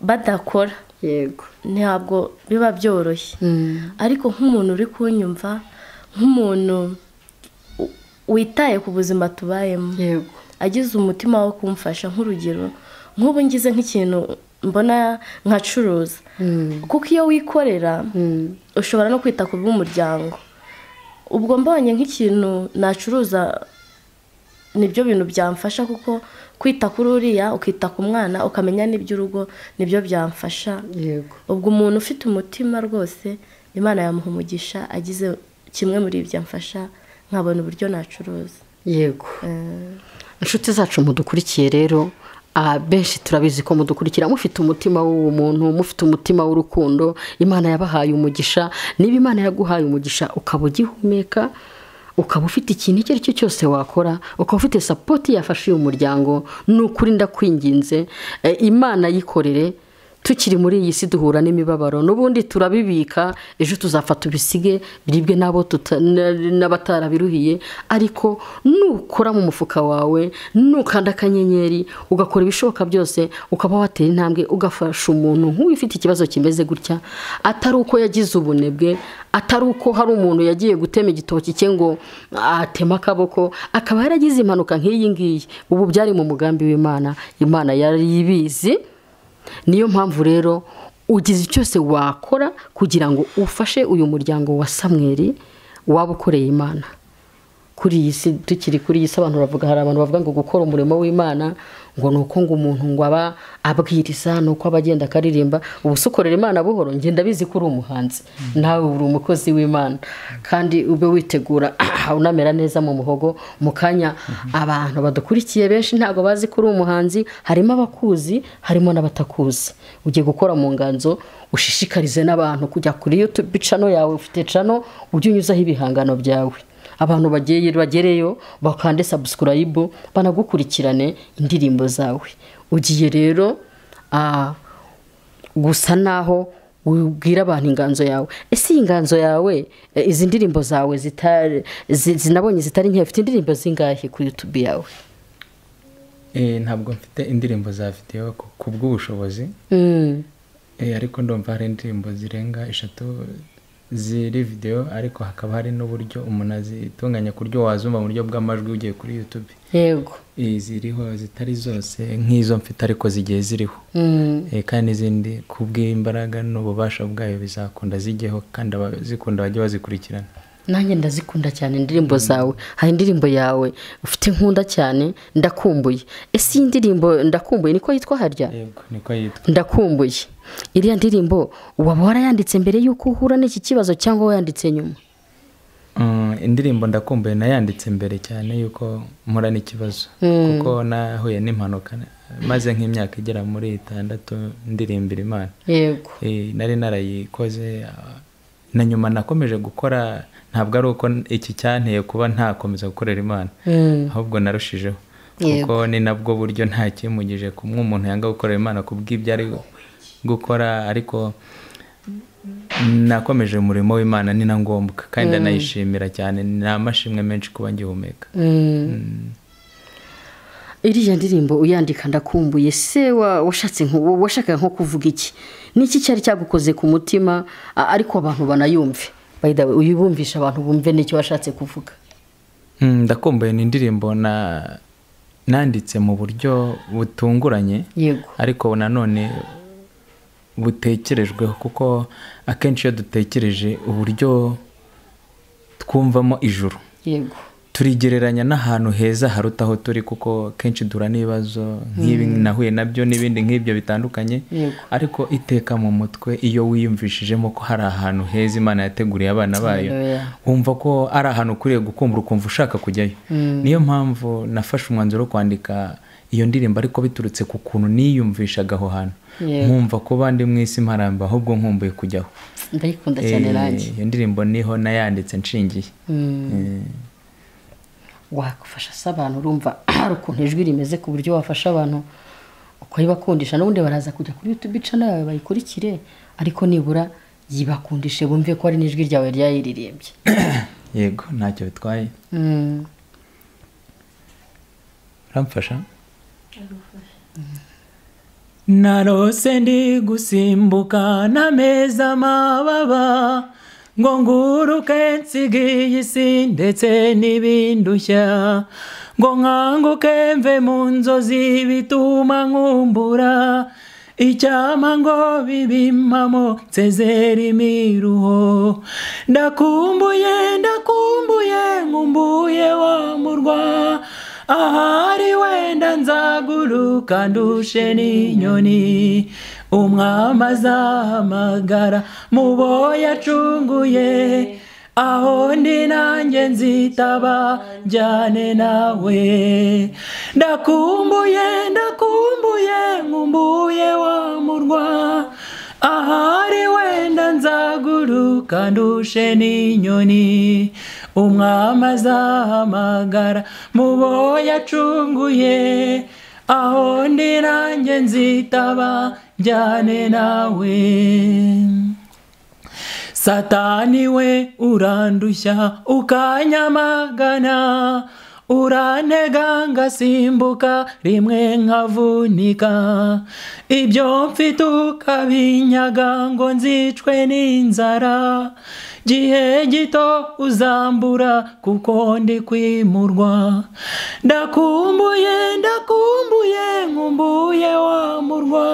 Speaker 1: badakora yego ntabwo biba byoroshye mm. ariko nk'umuntu uri kunyumva nk'umuntu witaye ku buzima tubayemo agize umutima wo kumfasha nk'urugero nk'ubu ngize nk'ikintu mbona nkacuruza mm. kuko iyo wikorera mm. ushobora no kwita ku bw'umuryango ubwo mbonye nk'ikintu nacuruza nibyo bintu byamfasha kuko kwita kuri uriya ukita ku mwana ukamenya n'iby'urugo nibyo byamfasha yego ubwo umuntu ufite umutima rwose imana yamuha umugisha agize kimwe muri ibyo amfasha nkabona uburyo nacuruza
Speaker 2: yego eh. inshuti zacu mudukurikiye rero ah, benshi turabizi ko mudukurikira mufite umutima w'umuntu mufite umutima w'urukundo imana yabahaye umugisha niba imana yaguhaye umugisha ukaba ugihumeka ukaba ufite ikintu icyo ari cyo cyose wakora ukaba ufite sapoti yafashe uyu muryango ni ukuri ndakwinginze eh, imana yikorere tukiri muri iyi si duhura n'imibabaro n'ubundi turabibika ejo tuzafata ubisige biribwe n'abatarabiruhiye ariko nukora mu mufuka wawe nukanda akanyenyeri ugakora ibishoboka byose ukaba watera intambwe ugafasha umuntu nk'uwifite ikibazo kimeze gutya atari uko yagize ubunebwe atari uko hari umuntu yagiye gutema igitoki cye ngo ateme akaboko akaba yaragize impanuka nk'iyi ngiyi ubu byari mu mugambi w'imana imana yari ibizi niyo mpamvu rero ugize cyose wakora kugira ngo ufashe uyu muryango wa samweri waba ukoreye imana kuri iyi si tukiri kuri iyi si abantu bavuga hari abantu bavuga ngo gukora umurimo w'imana ngo ni uko ngo umuntu ngo aba abwiriza ni uko aba agenda akaririmba ubu ukorera imana buhoro ngenda abizi ko uri umuhanzi mm. nawe uri umukozi w'imana kandi ube witegura unamera neza mu muhogo mu kanya mm-hmm. abantu badukurikiye benshi ntabwo bazi ko uri umuhanzi harimo abakuzi harimo n'abatakuzi ugiye gukora mu nganzo ushishikarize n'abantu kujya kuri yutube cano yawe ufite cano ujye unyuzaho ibihangano byawe abantu bagiye bagereyo bakande sabusikarayibu banagukurikirane indirimbo zawe ugiye rero gusa naho ubwira abantu inganzo yawe ese iyi nganzo yawe e, izi ndirimbo zawe zinabonye zitari nke ufite indirimbo zingahe kuri yutubi yawe
Speaker 3: e, ntabwo mfite indirimbo za videwo ku bw'ubushobozi mm. e, ariko ndumva hari indirimbo zirenga eshatu ziri videwo ariko hakaba hari n'uburyo umuntu azitunganya ku buryo wazumva mu buryo bw'amajwi ugiye kuri yutube yego ziriho zitari zose nk'izo mfite ariko zigiye ziriho mm. eh, kandi n'izindi ku bw'imbaraga n'ububasha bwayo bizakunda zijyeho kandi abazikunda bajye bazikurikirana
Speaker 2: nanjye ndazikunda cyane indirimbo zawe hari indirimbo yawe ufite inkunda cyane ndakumbuye ese iyi ndirimbo ndakumbuye niko yitwa harya ndakumbuye iriya ndirimbo waba warayanditse mbere y'uko uhura n'iki kibazo cyangwa wayanditse nyuma
Speaker 3: mm, indirimbo ndakumbuye nayanditse mbere cyane y'uko mpura n'ikibazo mm. kuko nahuye n'impanuka maze nk'imyaka igera muri itandatu ndirimbira imana
Speaker 4: eh,
Speaker 3: nari narayikoze na nyuma nakomeje gukora ntabwo ari uko iki cyanteye kuba ntakomeza gukorera imana mm. ahubwo narushijeho kuko ni nabwo buryo ntakimugije kumwe umuntu yanga gukorera imana kubw'ibyo ari gukora ariko nakomeje umurimo w'imana ni na ngombwa kandi mm. ndanayishimira cyane ni amashimwe menshi kuba ngihumeka
Speaker 2: mm. mm. iriya ndirimbo uyandika ndakumbuye se washatse washaka nko kuvuga iki ni iki cyari cyagukoze ku mutima ariko abantu banayumve uyibumvisha abantu bumve n'icyo washatse kuvuga
Speaker 3: ndakumbuye ni indirimbo na nanditse mu buryo butunguranye ariko nanone butekerejweho kuko akenshi iyo dutekereje uburyo twumvamo ijuru turigereranya n'ahantu heza haruta aho turi kuko kenshi dura n'ibibazo nk'ibi mm. nahuye nabyo n'ibindi nk'ibyo bitandukanye ariko iteka mu mutwe iyo wiyumvishijemo ko hari ahantu heza imana yateguriye abana bayo wumva ko ari ahantu ukwiye gukumbura ukumva ushaka kujyayo mm. niyo mpamvu nafashe umwanzuro wo kwandika iyo ndirimbo ariko biturutse ku kuntu niyumvishaga aho hantu nkumva kuba ndi mu isi mparamba ahubwo nkumbuye kujyaho
Speaker 2: ndayikunda cyane nanjye eh,
Speaker 3: iyo ndirimbo niho nayanditse nshingiye
Speaker 2: hmm. eh. wakufasha se abantu urumva hari ukuntu ijwi rimeze ku buryo wafasha abantu ukayibakundisha n'ubundi baraza kujya kuri yutube cana yawe bayikurikire ariko nibura yibakundishe bumve ko hari n'ijwi ryawe ryayiririmbye
Speaker 3: yego ntacyo bitwaye hmm. uramfasha
Speaker 5: narose ndi gusimbuka n'ameza amababa ngo nguruke nsigaye iyi ndetse n'ibindushya ngo nkanguke mve mu nzozi bituma nkumbura icyama ngo bibimpamo nsezera imiruho ndakumbuye ndakumbuye nkumbuye wa murwa ahari wenda nzaguruka ndushe n'inyoni umwami azahamagara mu bo yacunguye aho ndi nanjye nzitaba njyane nawe ndakumbuye ndakumbuye nkumbuye wa murwa ahari wenda nzaguruka ndushe n'inyoni umwami azahamagara mu bo yacunguye aho ndi nanjye nzitaba njyane nawe satani we urandushya ukanyamagana urantega ngasimbuka rimwe nkavunika ibyo mfite ukabinyaga ngo nzicwe n'inzara gihe gito uzambura kuko ndi kwimurwa ndakumbuye ndakumbuye nkumbuye wa murwa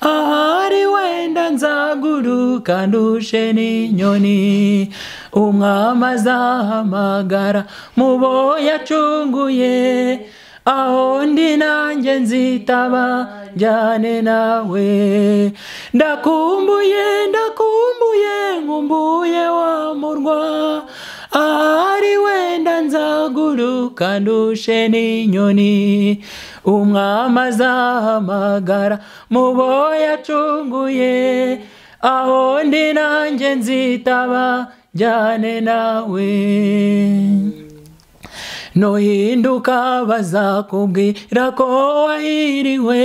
Speaker 5: ahari wenda nzaguruka ndushe n'inyoni umwami azahamagara mu bo yacunguye aho ndi nanjye nzitaba njyane nawe ndakumbuye ndakumbuye nkumbuye wa murwa ahari wenda nzaguruka ndushe n'inyoni umwami azahamagara mu bo yacunguye aho ndi nanjye nzitaba njyane nawe nuhinduka bazakubwira ko wahiriwe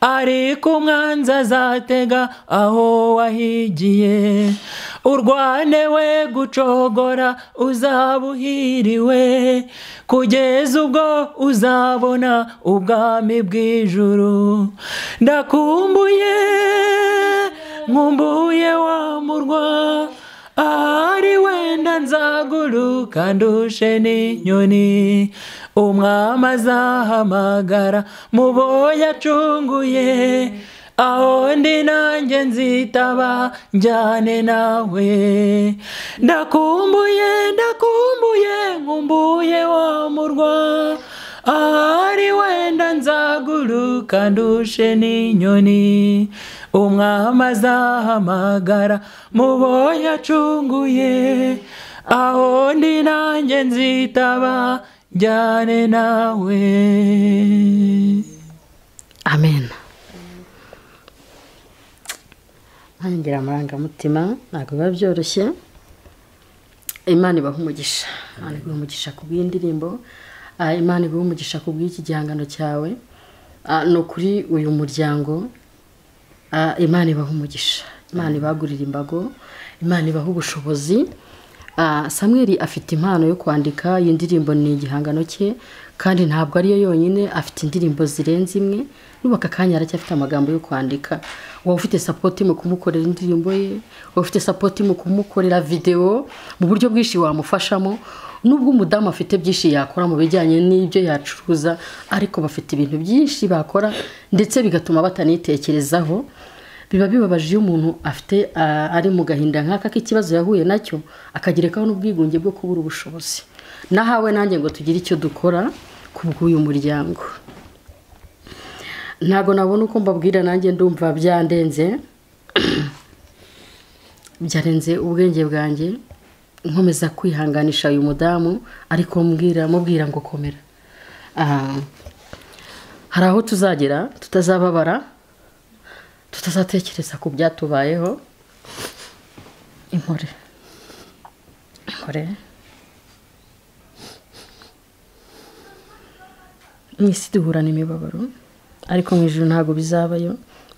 Speaker 5: ariko umwanzi azatega aho wahigiye urwane we gucogora uzabuhiriwe kugeza ubwo uzabona ubwami bw'ijuru ndakumbuye nkumbuye wa murwa ahari wenda nzaguruka ndushe n'inyoni umwami azahamagara mu boya acunguye aho ndi nanjye nzitaba njyane nawe ndakumbuye ndakumbuye nkumbuye wa murwa ahari wenda nzaguruka ndushe n'inyoni umwami azahamagara mu bo yacunguye aho ndi nanjye nzitaba njyane
Speaker 2: nawe amen ntangira amarangamutima ntabwo biba byoroshye imana ibaha umugisha imana ibaha umugisha ku bw'indirimbo Ah, imana iba umugisha ku bw'iki gihangano cyawe ah, ni ukuri uyu muryango ah, imana ibaha umugisha imana ibagurira imbago imana ibaha ubushobozi samweri afite impano yo kwandika iyi ndirimbo ni igihangano cye kandi ntabwo ariyo yonyine afite indirimbo zirenze imwe nubaka akanya aracyafite amagambo yo kwandika waba ufite sapoti mu kumukorera indirimbo ye waba ufite sapoti mu kumukorera videwo mu buryo bwinshi wamufashamo nubwo umudamu afite byinshi yakora mu bijyanye n'ibyo yacuruza ariko bafite ibintu byinshi bakora ndetse bigatuma batanitekerezaho biba bibabaje iyo umuntu afite ari mu gahinda nk'aka k'ikibazo yahuye nacyo akagerekaho n'ubwigunge bwo kubura ubushobozi nahawe nanjye ngo tugire icyo dukora ku bw'uyu muryango ntabwo nabona uko mbabwira nanjye ndumva byandenze byarenze ubwenge bwanjye nkomeza kwihanganisha uyu mudamu ariko mubwira mubwira ngo komera ah, hari aho tuzagera tutazababara tutazatekereza ku byatubayeho inkore inkore mu isi duhurana imibabaro ariko mu ijoro ntabwo bizabayo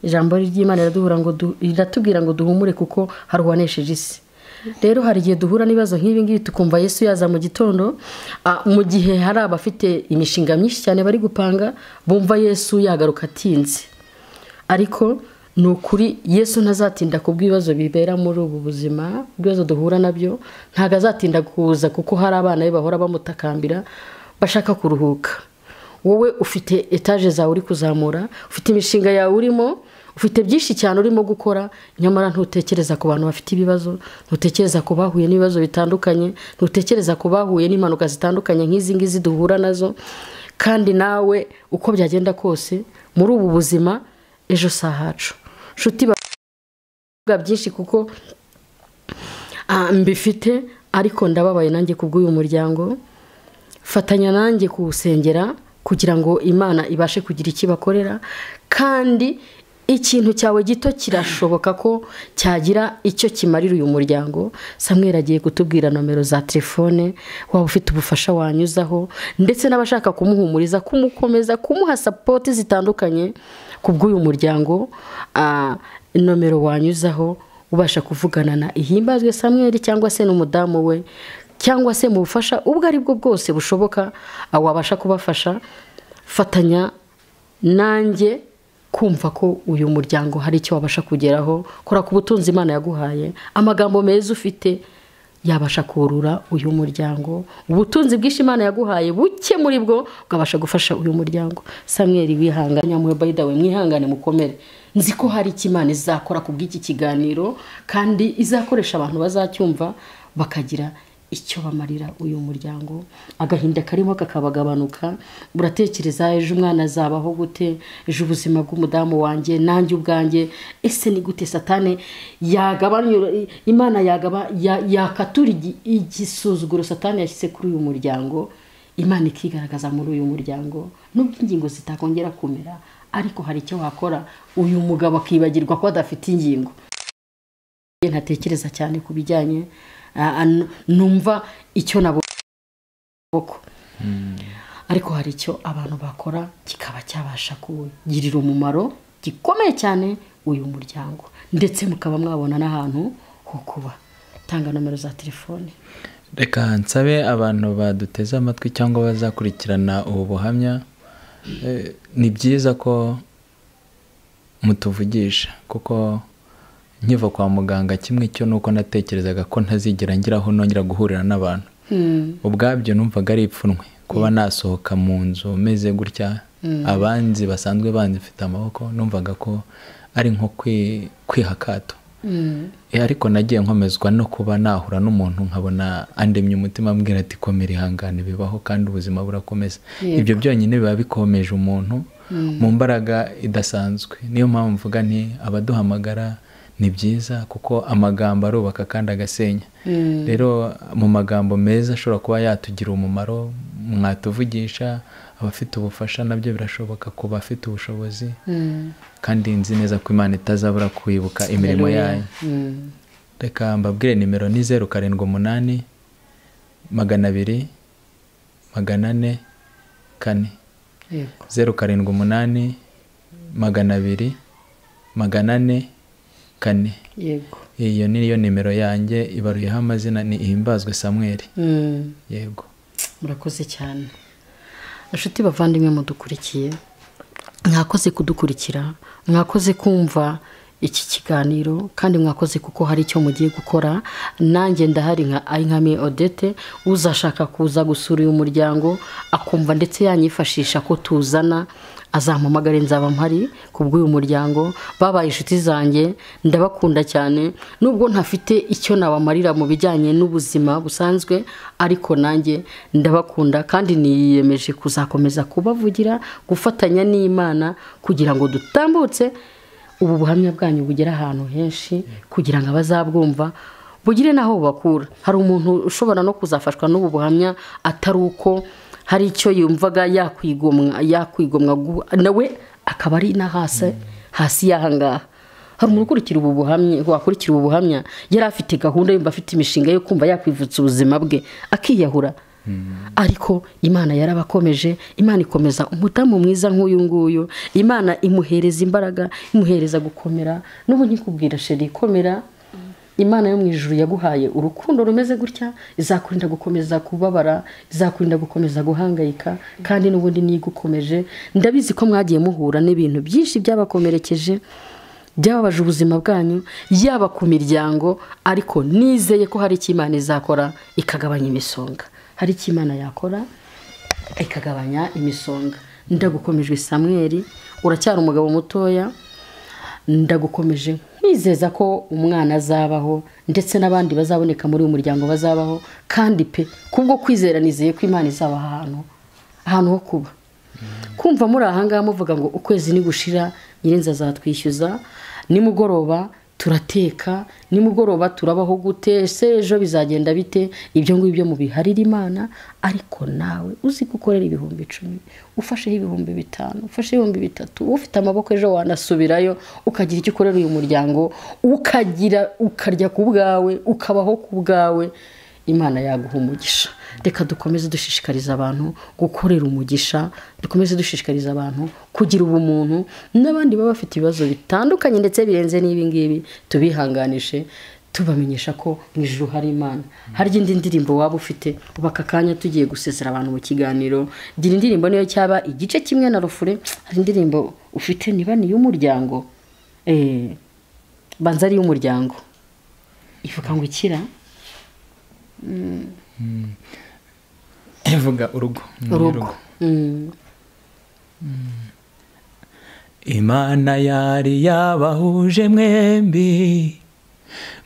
Speaker 2: ijambo ry'imana riraduhura ngo riratubwira ngo duhumure kuko haruhanesheje isi rero hari igihe duhura n'ibibazo nk'ibi ngibi tukumva yesu yaza mu gitondo mu gihe hari abafite imishinga myinshi cyane bari gupanga bumva yesu yagaruka atinze ariko ni ukuri yesu ntazatinda kubw'ibibazo bibera muri ubu buzima ibibazo duhura nabyo ntabwo azatinda kuza kuko hari abana be bahora bamutakambira bashaka kuruhuka wowe ufite etaje zawe uri kuzamura ufite imishinga yawe urimo ufite byinshi cyane urimo gukora nyamara ntutekereza ku bantu bafite ibibazo ntutekereza ku bahuye n'ibibazo bitandukanye ntutekereza ku bahuye n'impanuka zitandukanye nk'izi ngizi duhura nazo kandi nawe uko byagenda kose muri ubu buzima ejo si ahacu nshuti bavuga byinshi kuko mbifite ariko ndababaye nanjye kubw'uyu muryango fatanya nanjye kuwusengera kugira ngo imana ibashe kugira icyo ibakorera kandi ikintu cyawe gito kirashoboka ko cyagira icyo kimarira uyu muryango samwera agiye kutubwira nomero za telefone waba ufite ubufasha wanyuzaho ndetse n'abashaka kumuhumuriza kumukomeza kumuha sapoti zitandukanye ku bw'uyu muryango nomero wanyuzaho ubasha kuvugana na ihimbazwe samweri cyangwa se n'umudamu we cyangwa se mu bufasha ubwo ari bwo bwose bushoboka wabasha kubafasha fatanya nanjye kumva ko uyu muryango hari icyo wabasha kugeraho kora ku butunzi imana yaguhaye amagambo meza ufite yabasha kurura uyu muryango ubutunzi bwinshi imana yaguhaye buke muri bwo bwabasha gufasha uyu muryango samweri wihangane nyamubayidawe mwihangane mukomere nzi ko hari icyo imana izakora ku bw'iki kiganiro kandi izakoresha abantu bazacyumva bakagira icyo bamarira uyu muryango agahinda karimo kakabagabanuka buratekereza ejo umwana azabaho gute ejo ubuzima bw'umudamu wanjye nanjye ubwanjye ese ni gute satane yagabanya imana yagaba yakatura igisuzuguro satane yashyize kuri uyu muryango imana ikigaragaza muri uyu muryango nubwo ingingo zitakongera kumera ariko hari icyo wakora uyu mugabo akibagirwa ko adafite ingingo ntatekereza cyane ku bijyanye Ah, ah, numva icyo naboko hmm. ariko hari icyo abantu bakora kikaba cyabasha kugirira umumaro gikomeye cyane uyu muryango ndetse mukaba mwabona n'ahantu ho kuba tanga nomero za telefone
Speaker 3: reka nsabe abantu baduteze amatwi cyangwa bazakurikirana ubu buhamya eh, ni byiza ko mutuvugisha kuko nkiva kwa muganga kimwe cyo ni uko natekerezaga ko ntazigera ngiraho nongera guhurira n'abantu hmm. ubwabyo numvaga ari ipfunwe kuba hmm. nasohoka mu nzu meze gutya hmm. abanzi basanzwe mfite amaboko numvaga ko ari nko kwiha akato eh, ariko nagiye nkomezwa no kuba nahura n'umuntu nkabona andemye umutima ambwira ati komera ihangane bibaho kandi ubuzima burakomeza ibyo byonyine biba bikomeje umuntu mu mbaraga idasanzwe niyo mpamvu mvuga nti abaduhamagara ni byiza kuko amagambo arubaka kandi agasenya mm. rero mu magambo meza ashobora kuba yatugira umumaro mwatuvugisha abafite ubufasha nabyo birashoboka ku bafite ubushobozi mm. kandi nzi neza ko imana itazabura kwibuka imirimo yayo mm. reka mbabwire nimero ni zeru karindwi umunani magana abiri magana ane kane zeru karindwi umunani magana abiri magana ane kane yego iyo niyo nimero yanjye ibaruyeho amazina ni ihimbazwe samweri
Speaker 2: hmm. yego murakoze cyane inshuti bavandimwe mudukurikiye mwakoze kudukurikira mwakoze kumva iki kiganiro kandi mwakoze kuko hari icyo mugiye gukora nanjye ndahari nka ayinkamiye odete uzashaka kuza gusura uyu muryango akumva ndetse yanyifashisha ko tuzana azampamagare nzaba mpari ku bw'uyu muryango babaye inshuti zanjye ndabakunda cyane nubwo ntafite icyo nabamarira mu bijyanye n'ubuzima busanzwe ariko nanjye ndabakunda kandi niyemeje kuzakomeza kubavugira gufatanya n'imana kugira ngo dutambutse ubu buhamya bwanyu bugere ahantu henshi kugira ngo abazabwumva bugire n'aho bubakura hari umuntu ushobora no kuzafashwa n'ubu buhamya atari uko hari icyo yumvaga yakwigomwa yakwigomwa nawe akaba ari na hasi hasi y'ahangaha hari umuntu ukurikira ubu buhamya wakurikira ubu buhamya yari afite gahunda yumva afite imishinga yo kumva yakwivutsa ubuzima bwe akiyahura hmm. ariko imana yarabakomeje imana ikomeza umutamu mwiza nk'uyu nguyu imana imuhereza imbaraga imuhereza gukomera n'ubu nyikubwira sheri ikomera imana yo mu ijuru yaguhaye urukundo rumeze gutya izakurinda gukomeza kubabara izakurinda gukomeza guhangayika kandi n'ubundi niyo igukomeje ndabizi ko mwagiye muhura n'ibintu byinshi byabakomerekeje byababaje ubuzima bwanyu yaba ku miryango ariko nizeye ko hari icyo imana izakora ikagabanya imisonga hari icyo imana yakora ikagabanya imisonga ndagukomejwe samweri uracyari umugabo mutoya ndagukomeje nkwizeza ko umwana azabaho ndetse n'abandi bazaboneka muri uyu muryango bazabaho kandi pe kubwo kwizera nizeye ko imana izaba ahantu ahantu ho kuba kumva muri aha ngaha muvuga ngo ukwezi ni gushira nyirinzi azatwishyuza nimugoroba turateka nimugoroba turabaho gute ese ejo bizagenda bite ibyo ngibyo mubiharira imana ariko nawe uzi gukorera ibihumbi icumi ufasheho ibihumbi bitanu ufashe ibihumbi bitatu ufite amaboko ejo wanasubirayo ukagira icyo ukorera uyu muryango ukagira ukarya ku bwawe ukabaho ku bwawe imana yaguha umugisha reka dukomeze dushishikariza abantu gukorera umugisha dukomeze dushishikariza abantu kugira ubumuntu n'abandi baba bafite ibibazo bitandukanye ndetse birenze n'ibingibi tubihanganishe tubamenyesha ko mu ijoro hari imana harya indi ndirimbo waba ufite ubu aka kanya tugiye gusesera abantu mu kiganiro gira indirimbo niyo cyaba igice kimwe na rufure hari indirimbo ufite niba ni iy'umuryango eh, banza ari iy'umuryango ivuga ngo ikira mm.
Speaker 5: ivuga hmm. urugo
Speaker 2: urugo hmm.
Speaker 5: imana yari yabahuje mwembi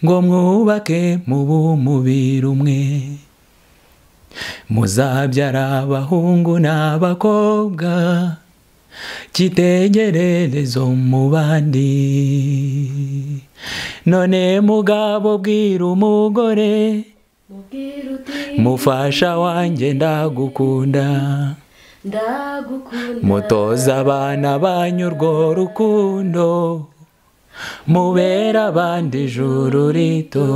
Speaker 5: ngo mwubake mubu umubiri umwe muzabyara abahungu n'abakobwa kitegererezo mu bandi none mugabo bwira umugore
Speaker 1: mufasha
Speaker 5: wanjye ndagukunda
Speaker 1: mutoza
Speaker 5: abana banyu urwo rukundo mubera abandi ijuru rito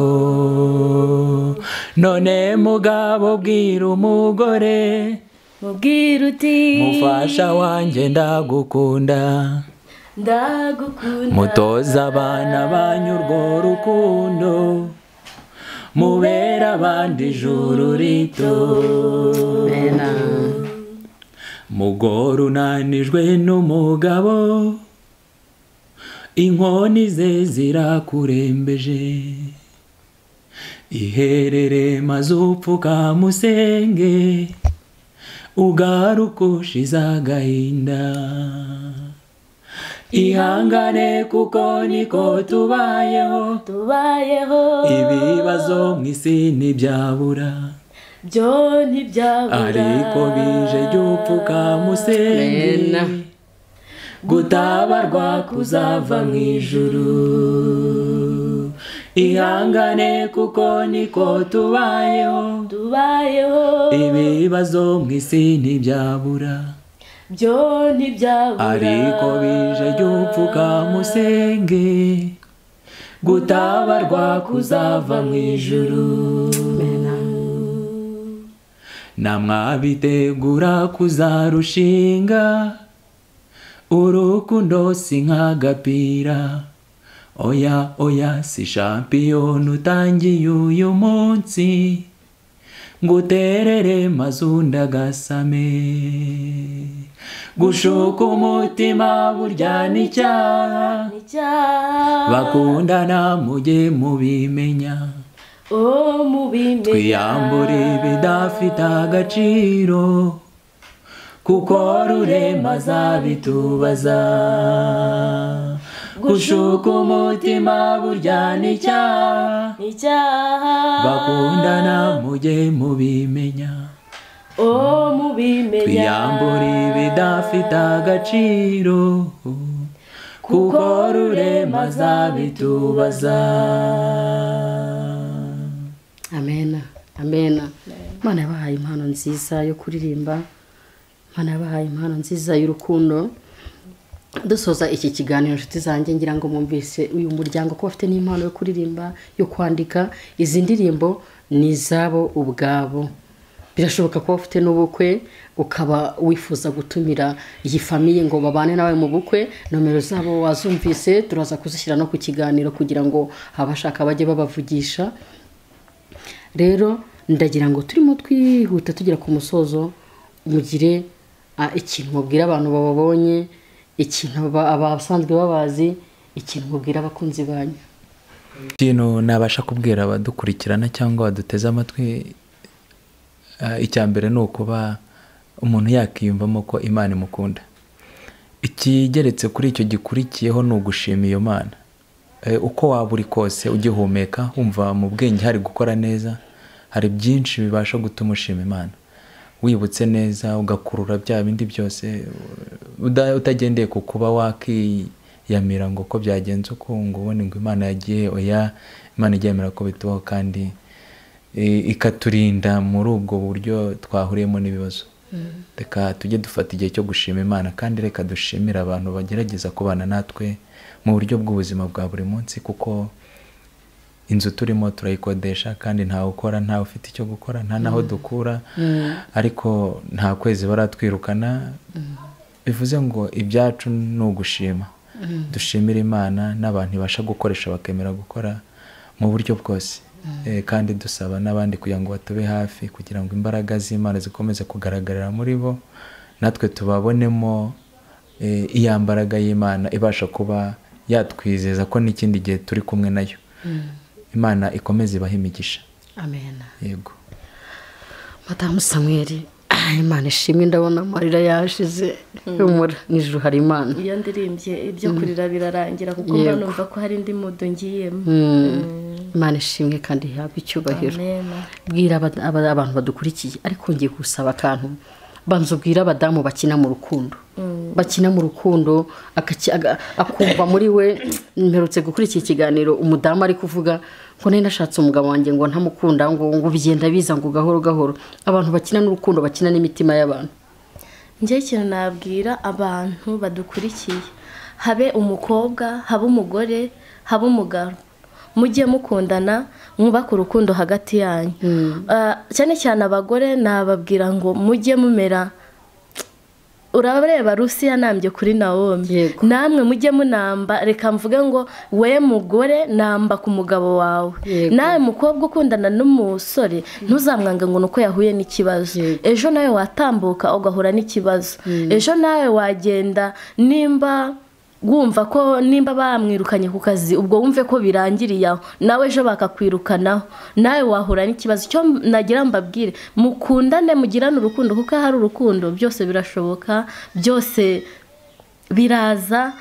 Speaker 5: none mugabo bwira umugore
Speaker 1: mubwira uti mufasha
Speaker 5: wanjye ndagukunda
Speaker 1: mutoza
Speaker 5: abana banyu urwo rukundo mubera abandi ijuru rito mugore unanijwe n'umugabo inkoni ze zirakurembeje iherere maze musenge, ugaruke ushize agahinda
Speaker 2: ihangane
Speaker 5: kuko
Speaker 1: niko tubayeho tubayeho
Speaker 5: ibibazo mu isi ntibyabura
Speaker 1: byo ntibyabura
Speaker 5: ariko bije jya upfuka gutabarwa kuzava mu ijuru ihangane kuko niko
Speaker 1: tubayeho tubayeho
Speaker 5: ibibazo mu isi ntibyabura
Speaker 1: byo ntibyabura
Speaker 5: ariko bije jya musenge gutabarwa kuzava mu ijuru namwabitegura kuzarushinga urukundo si nk'agapira oya oya si shampiyoni utangiye uyu munsi nguterere maze undagasame gushuka umutima burya ni icyaha bakundana mujye mubimenya
Speaker 1: twiyambure
Speaker 5: bidafite agaciro kuko rurema azabitubaza gushuka
Speaker 1: mutima burya ni bakundana
Speaker 5: mujye mubimenya
Speaker 1: twiyambure
Speaker 5: ibidafite agaciro
Speaker 1: kuko rurema
Speaker 5: azabitubaza
Speaker 2: amena amena imana yabahaye impano nziza yo kuririmba imana yabahaye impano nziza y'urukundo dusoza iki kiganiro inshuti zanjye ngira ngo mwumvise uyu muryango ko bafite n'impano yo kuririmba yo kwandika izi ndirimbo ni izabo ubwabo birashoboka ko bafite n'ubukwe ukaba wifuza gutumira iyi famiye ngo babane nawe mu bukwe nomero zabo wazumvise turaza kuzishyira no ku kiganiro kugira ngo abashaka bajye babavugisha rero ndagira ngo turimo twihuta tugera ku musozo mugire ikintu mubwira abantu bababonye ikintu abasanzwe babazi ikintu mubwira abakunzi banyu
Speaker 3: ikintu nabasha kubwira abadukurikirana cyangwa baduteze amatwi eh, icya mbere ni ukuba umuntu yakiyumvamo ko imana imukunda ikigeretse kuri icyo gikurikiyeho ni ugushima iyo mana eh, uko waba uri kose ugihumeka wumva mu bwenge hari gukora neza hari byinshi bibasha gutuma ushima imana wibutse neza ugakurura bya bindi byose utagendeye ku kuba wakiyamira ngo ko byagenze uko ngo ubone ngo imana yagiye oya imana ijya ko bitubaho kandi ikaturinda muri ubwo buryo twahuriyemo n'ibibazo mm. reka tujye dufata igihe cyo gushima imana kandi reka dushimire abantu bagerageza kubana natwe mu buryo bw'ubuzima bwa buri munsi kuko inzu turimo turayikodesha kandi ntawe ukora ntawe ufite icyo gukora nta n'aho mm. dukura mm. ariko nta kwezi baratwirukana bivuze ngo ibyacu ni ugushima mm. dushimira imana n'abantu ibasha gukoresha bakemera gukora mu buryo bwose mm. eh, kandi dusaba n'abandi kugira ngo batube hafi kugira ngo imbaraga z'imana zikomeze kugaragarira muri bo natwe tubabonemo eh, iya mbaraga y'imana ibasha kuba yatwizeza ko n'ikindi gihe turi kumwe nayo mm. imana ikomeze ibahe imigisha yego
Speaker 2: madamu samweri imana ishimwe ndabona amarira yashize mm. humura nijoro hari imana
Speaker 1: iyo ndiririmbye ibyo mm. kurira birarangira kuko mba ko hari indi mudu ngiyemo mm.
Speaker 2: imana ishimwe kandi ihabwa icyubahiro bwira abantu badukurikiye ariko ngiye gusaba akantu banza ubwira abadamu bakina mu rukundo bakina mu rukundo akumva muri we mperutse gukurikira ikiganiro umudamu ari kuvuga ngo nari nashatse umugabo wanjye ngo ntamukunda ngo ngo bigenda biza ngo gahoro gahoro abantu bakina n'urukundo bakina n'imitima y'abantu
Speaker 1: njye ikintu nabwira abantu badukurikiye habe umukobwa habe umugore habe umugabo mujye mukundana mwubake urukundo hagati yanyu hmm. ah, cyane cyane abagore nababwira ngo mujye mumera urareba rusiya nambye kuri nawomi namwe mujye munamba reka mvuge ngo we mugore namba ku mugabo wawe nawe mukobwa ukundana n'umusore ntuzamwange ngo ni uko yahuye n'ikibazo ejo nawe watambuka ugahura n'ikibazo ejo nawe wagenda nimba wumva ko nimba bamwirukanye ku kazi ubwo wumve ko birangiriye aho nawe ejo bakakwirukanaho nawe wahura n'ikibazo cyo nagira mbabwire mukundane mugirane urukundo kuko hari urukundo byose birashoboka byose biraza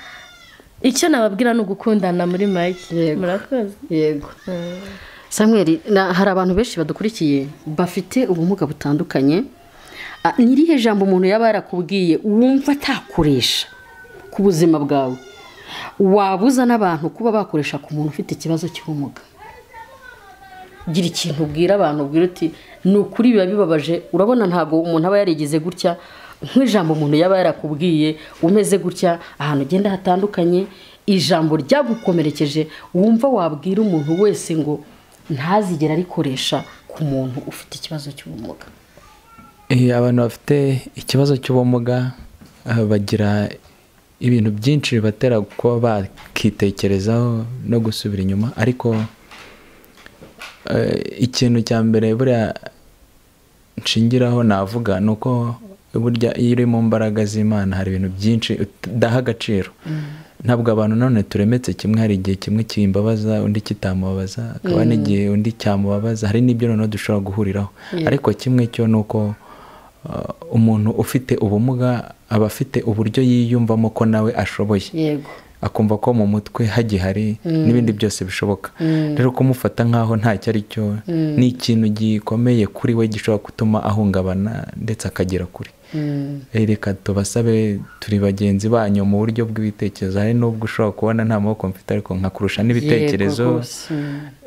Speaker 1: icyo nababwira ni ugukundana muri
Speaker 2: make murakoze yego hmm. samweri hari abantu benshi badukurikiye bafite ubumuga butandukanye ah, n'irihe jambo umuntu yaba yarakubwiye wumva atakoresha ku buzima bwawe wabuza n'abantu kuba bakoresha ku muntu ufite ikibazo cy'ubumuga gira ikintu ubwira abantu ubwira uti ni ukuri biba bibabaje urabona ntabwo umuntu aba yarigeze gutya nk'ijambo umuntu yaba yarakubwiye umeze gutya ahantu ugenda hatandukanye ijambo ryagukomerekeje wumva wabwira umuntu wese ngo ntazigere arikoresha ku muntu ufite ikibazo cy'ubumuga
Speaker 3: eh, abantu bafite ikibazo cy'ubumuga eh, bagira ibintu byinshi bibatera kuba bakitekerezaho no gusubira inyuma ariko eh, ikintu cya mbere buriya nshingiraho navuga ni uko burya iyo uri mu mbaraga z'imana hari ibintu byinshi udaha agaciro mm. ntabwo abantu none turemetse kimwe hari igihe kimwe kimbabaza undi kitamubabaza hakaba mm. n'igihe undi cyamubabaza hari n'ibyo noneho dushobora guhuriraho ariko kimwe cyo ni uko Uh, umuntu ufite ubumuga aba afite uburyo yiyumvamo ko nawe ashoboye akumva ko mu mutwe hagihari mm. n'ibindi byose bishoboka mm. rero kumufata nk'aho ntacyo ari cyo mm. ni ikintu gikomeye kuri we gishobora gutuma ahungabana ndetse akagera kure reka tubasabe turi bagenzi banyu mu buryo bw'ibitekerezo hari n'ubwo ushobora kubona nta maboko mfite ariko nkakurusha n'ibitekerezo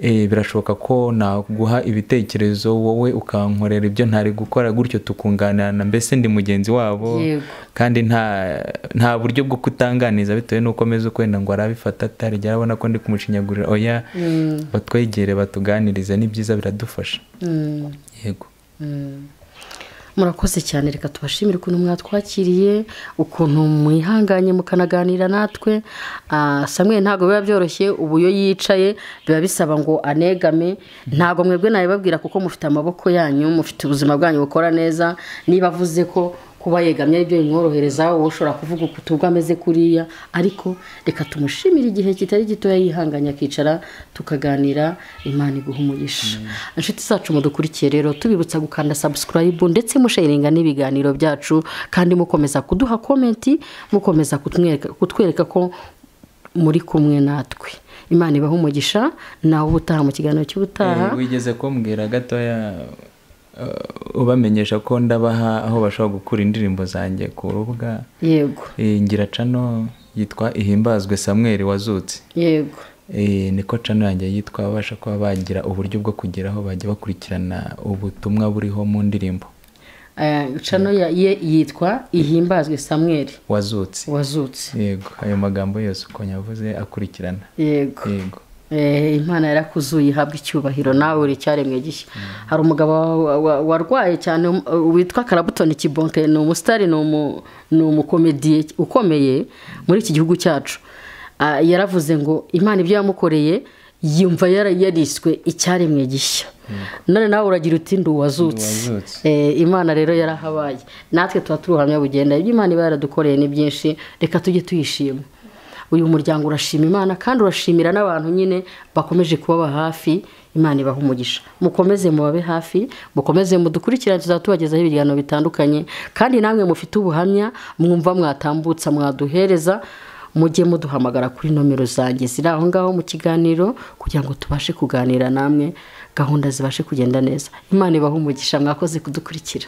Speaker 3: eh, birashoboka ko naguha ibitekerezo wowe ukankorera ibyo ntari gukora gutyo tukunganirana mbese ndi mugenzi wabo kandi nta buryo bwo kutanganiza bitewe n'uko ameze ukwenda ngo arabifata atarigera abona ko ndi kumushinyagurira oya mm. batwegere batuganirize ni byiza biradufasha
Speaker 2: mm. yego mm. murakoze cyane reka tubashimire ukuntu mwatwakiriye ukuntu mwihanganye mukanaganira natwe ah, samwe ntabwo biba byoroshye ubu iyo yicaye biba bisaba ngo anegame ntabwo mwebwe nabibabwira kuko mufite amaboko yanyu mufite ubuzima bwanyu bukora neza niba avuze ko kuba yegamye ari bimworohereza wowe ushobora kuvuga ukuntu ameze kuriya ariko reka tumushimire igihe kitari gitoya yihanganya akicara tukaganira imana iguha umugisha mm. inshuti zacu mudukurikiye rero tubibutsa gukanda sabusikarayibu ndetse musharinga n'ibiganiro byacu kandi mukomeza kuduha komenti mukomeza kutwereka ko muri kumwe natwe imana ibaha umugisha nawe ubutaha mu kiganiro cy'ubutaha eh,
Speaker 3: wigeze kumbwira gatoya Eh, ubamenyesha ko ndabaha aho bashobora gukura indirimbo zanjye ku rubuga yego eh, ngira cano yitwa ihimbazwe samweri wazutse yego eh, niko cano yanjye yitwa babasha kuba bagira uburyo bwo aho bajya bakurikirana ubutumwa buriho mu ndirimbo cano ye yitwa ihimbazwe samweri wazutse wazutse yego ayo magambo yose uko yavuze akurikirana
Speaker 2: yego yego Eh, imana yarakuzuye ihabwa icyubahiro nawe uri icyaremwe gishya hari umugabo warwaye cyane um, witwa karabutoni kibonke ni umusitari ni umukomediye ukomeye muri iki gihugu cyacu ah, yaravuze ngo imana ibyo yamukoreye yumva yariswe icyaremwe gishya hmm. none nawe uragira uti ndi uwazutse eh, imana rero yarahabaye natwe tuba turi bugenda ibyo imana iba yaradukoreye ni byinshi reka tujye tuyishima uyu muryango urashima imana kandi urashimira n'abantu nyine bakomeje kubaba hafi imana ibaha umugisha mukomeze mubabe hafi mukomeze mudukurikirane tuzaba tubagezaho ibiganiro bitandukanye kandi namwe mufite ubuhamya mwumva mwatambutsa mwaduhereza mujye muduhamagara kuri nomero zanjye ziri aho ngaho mu kiganiro kugira ngo tubashe kuganira namwe gahunda zibashe kugenda neza imana ibaha umugisha mwakoze kudukurikira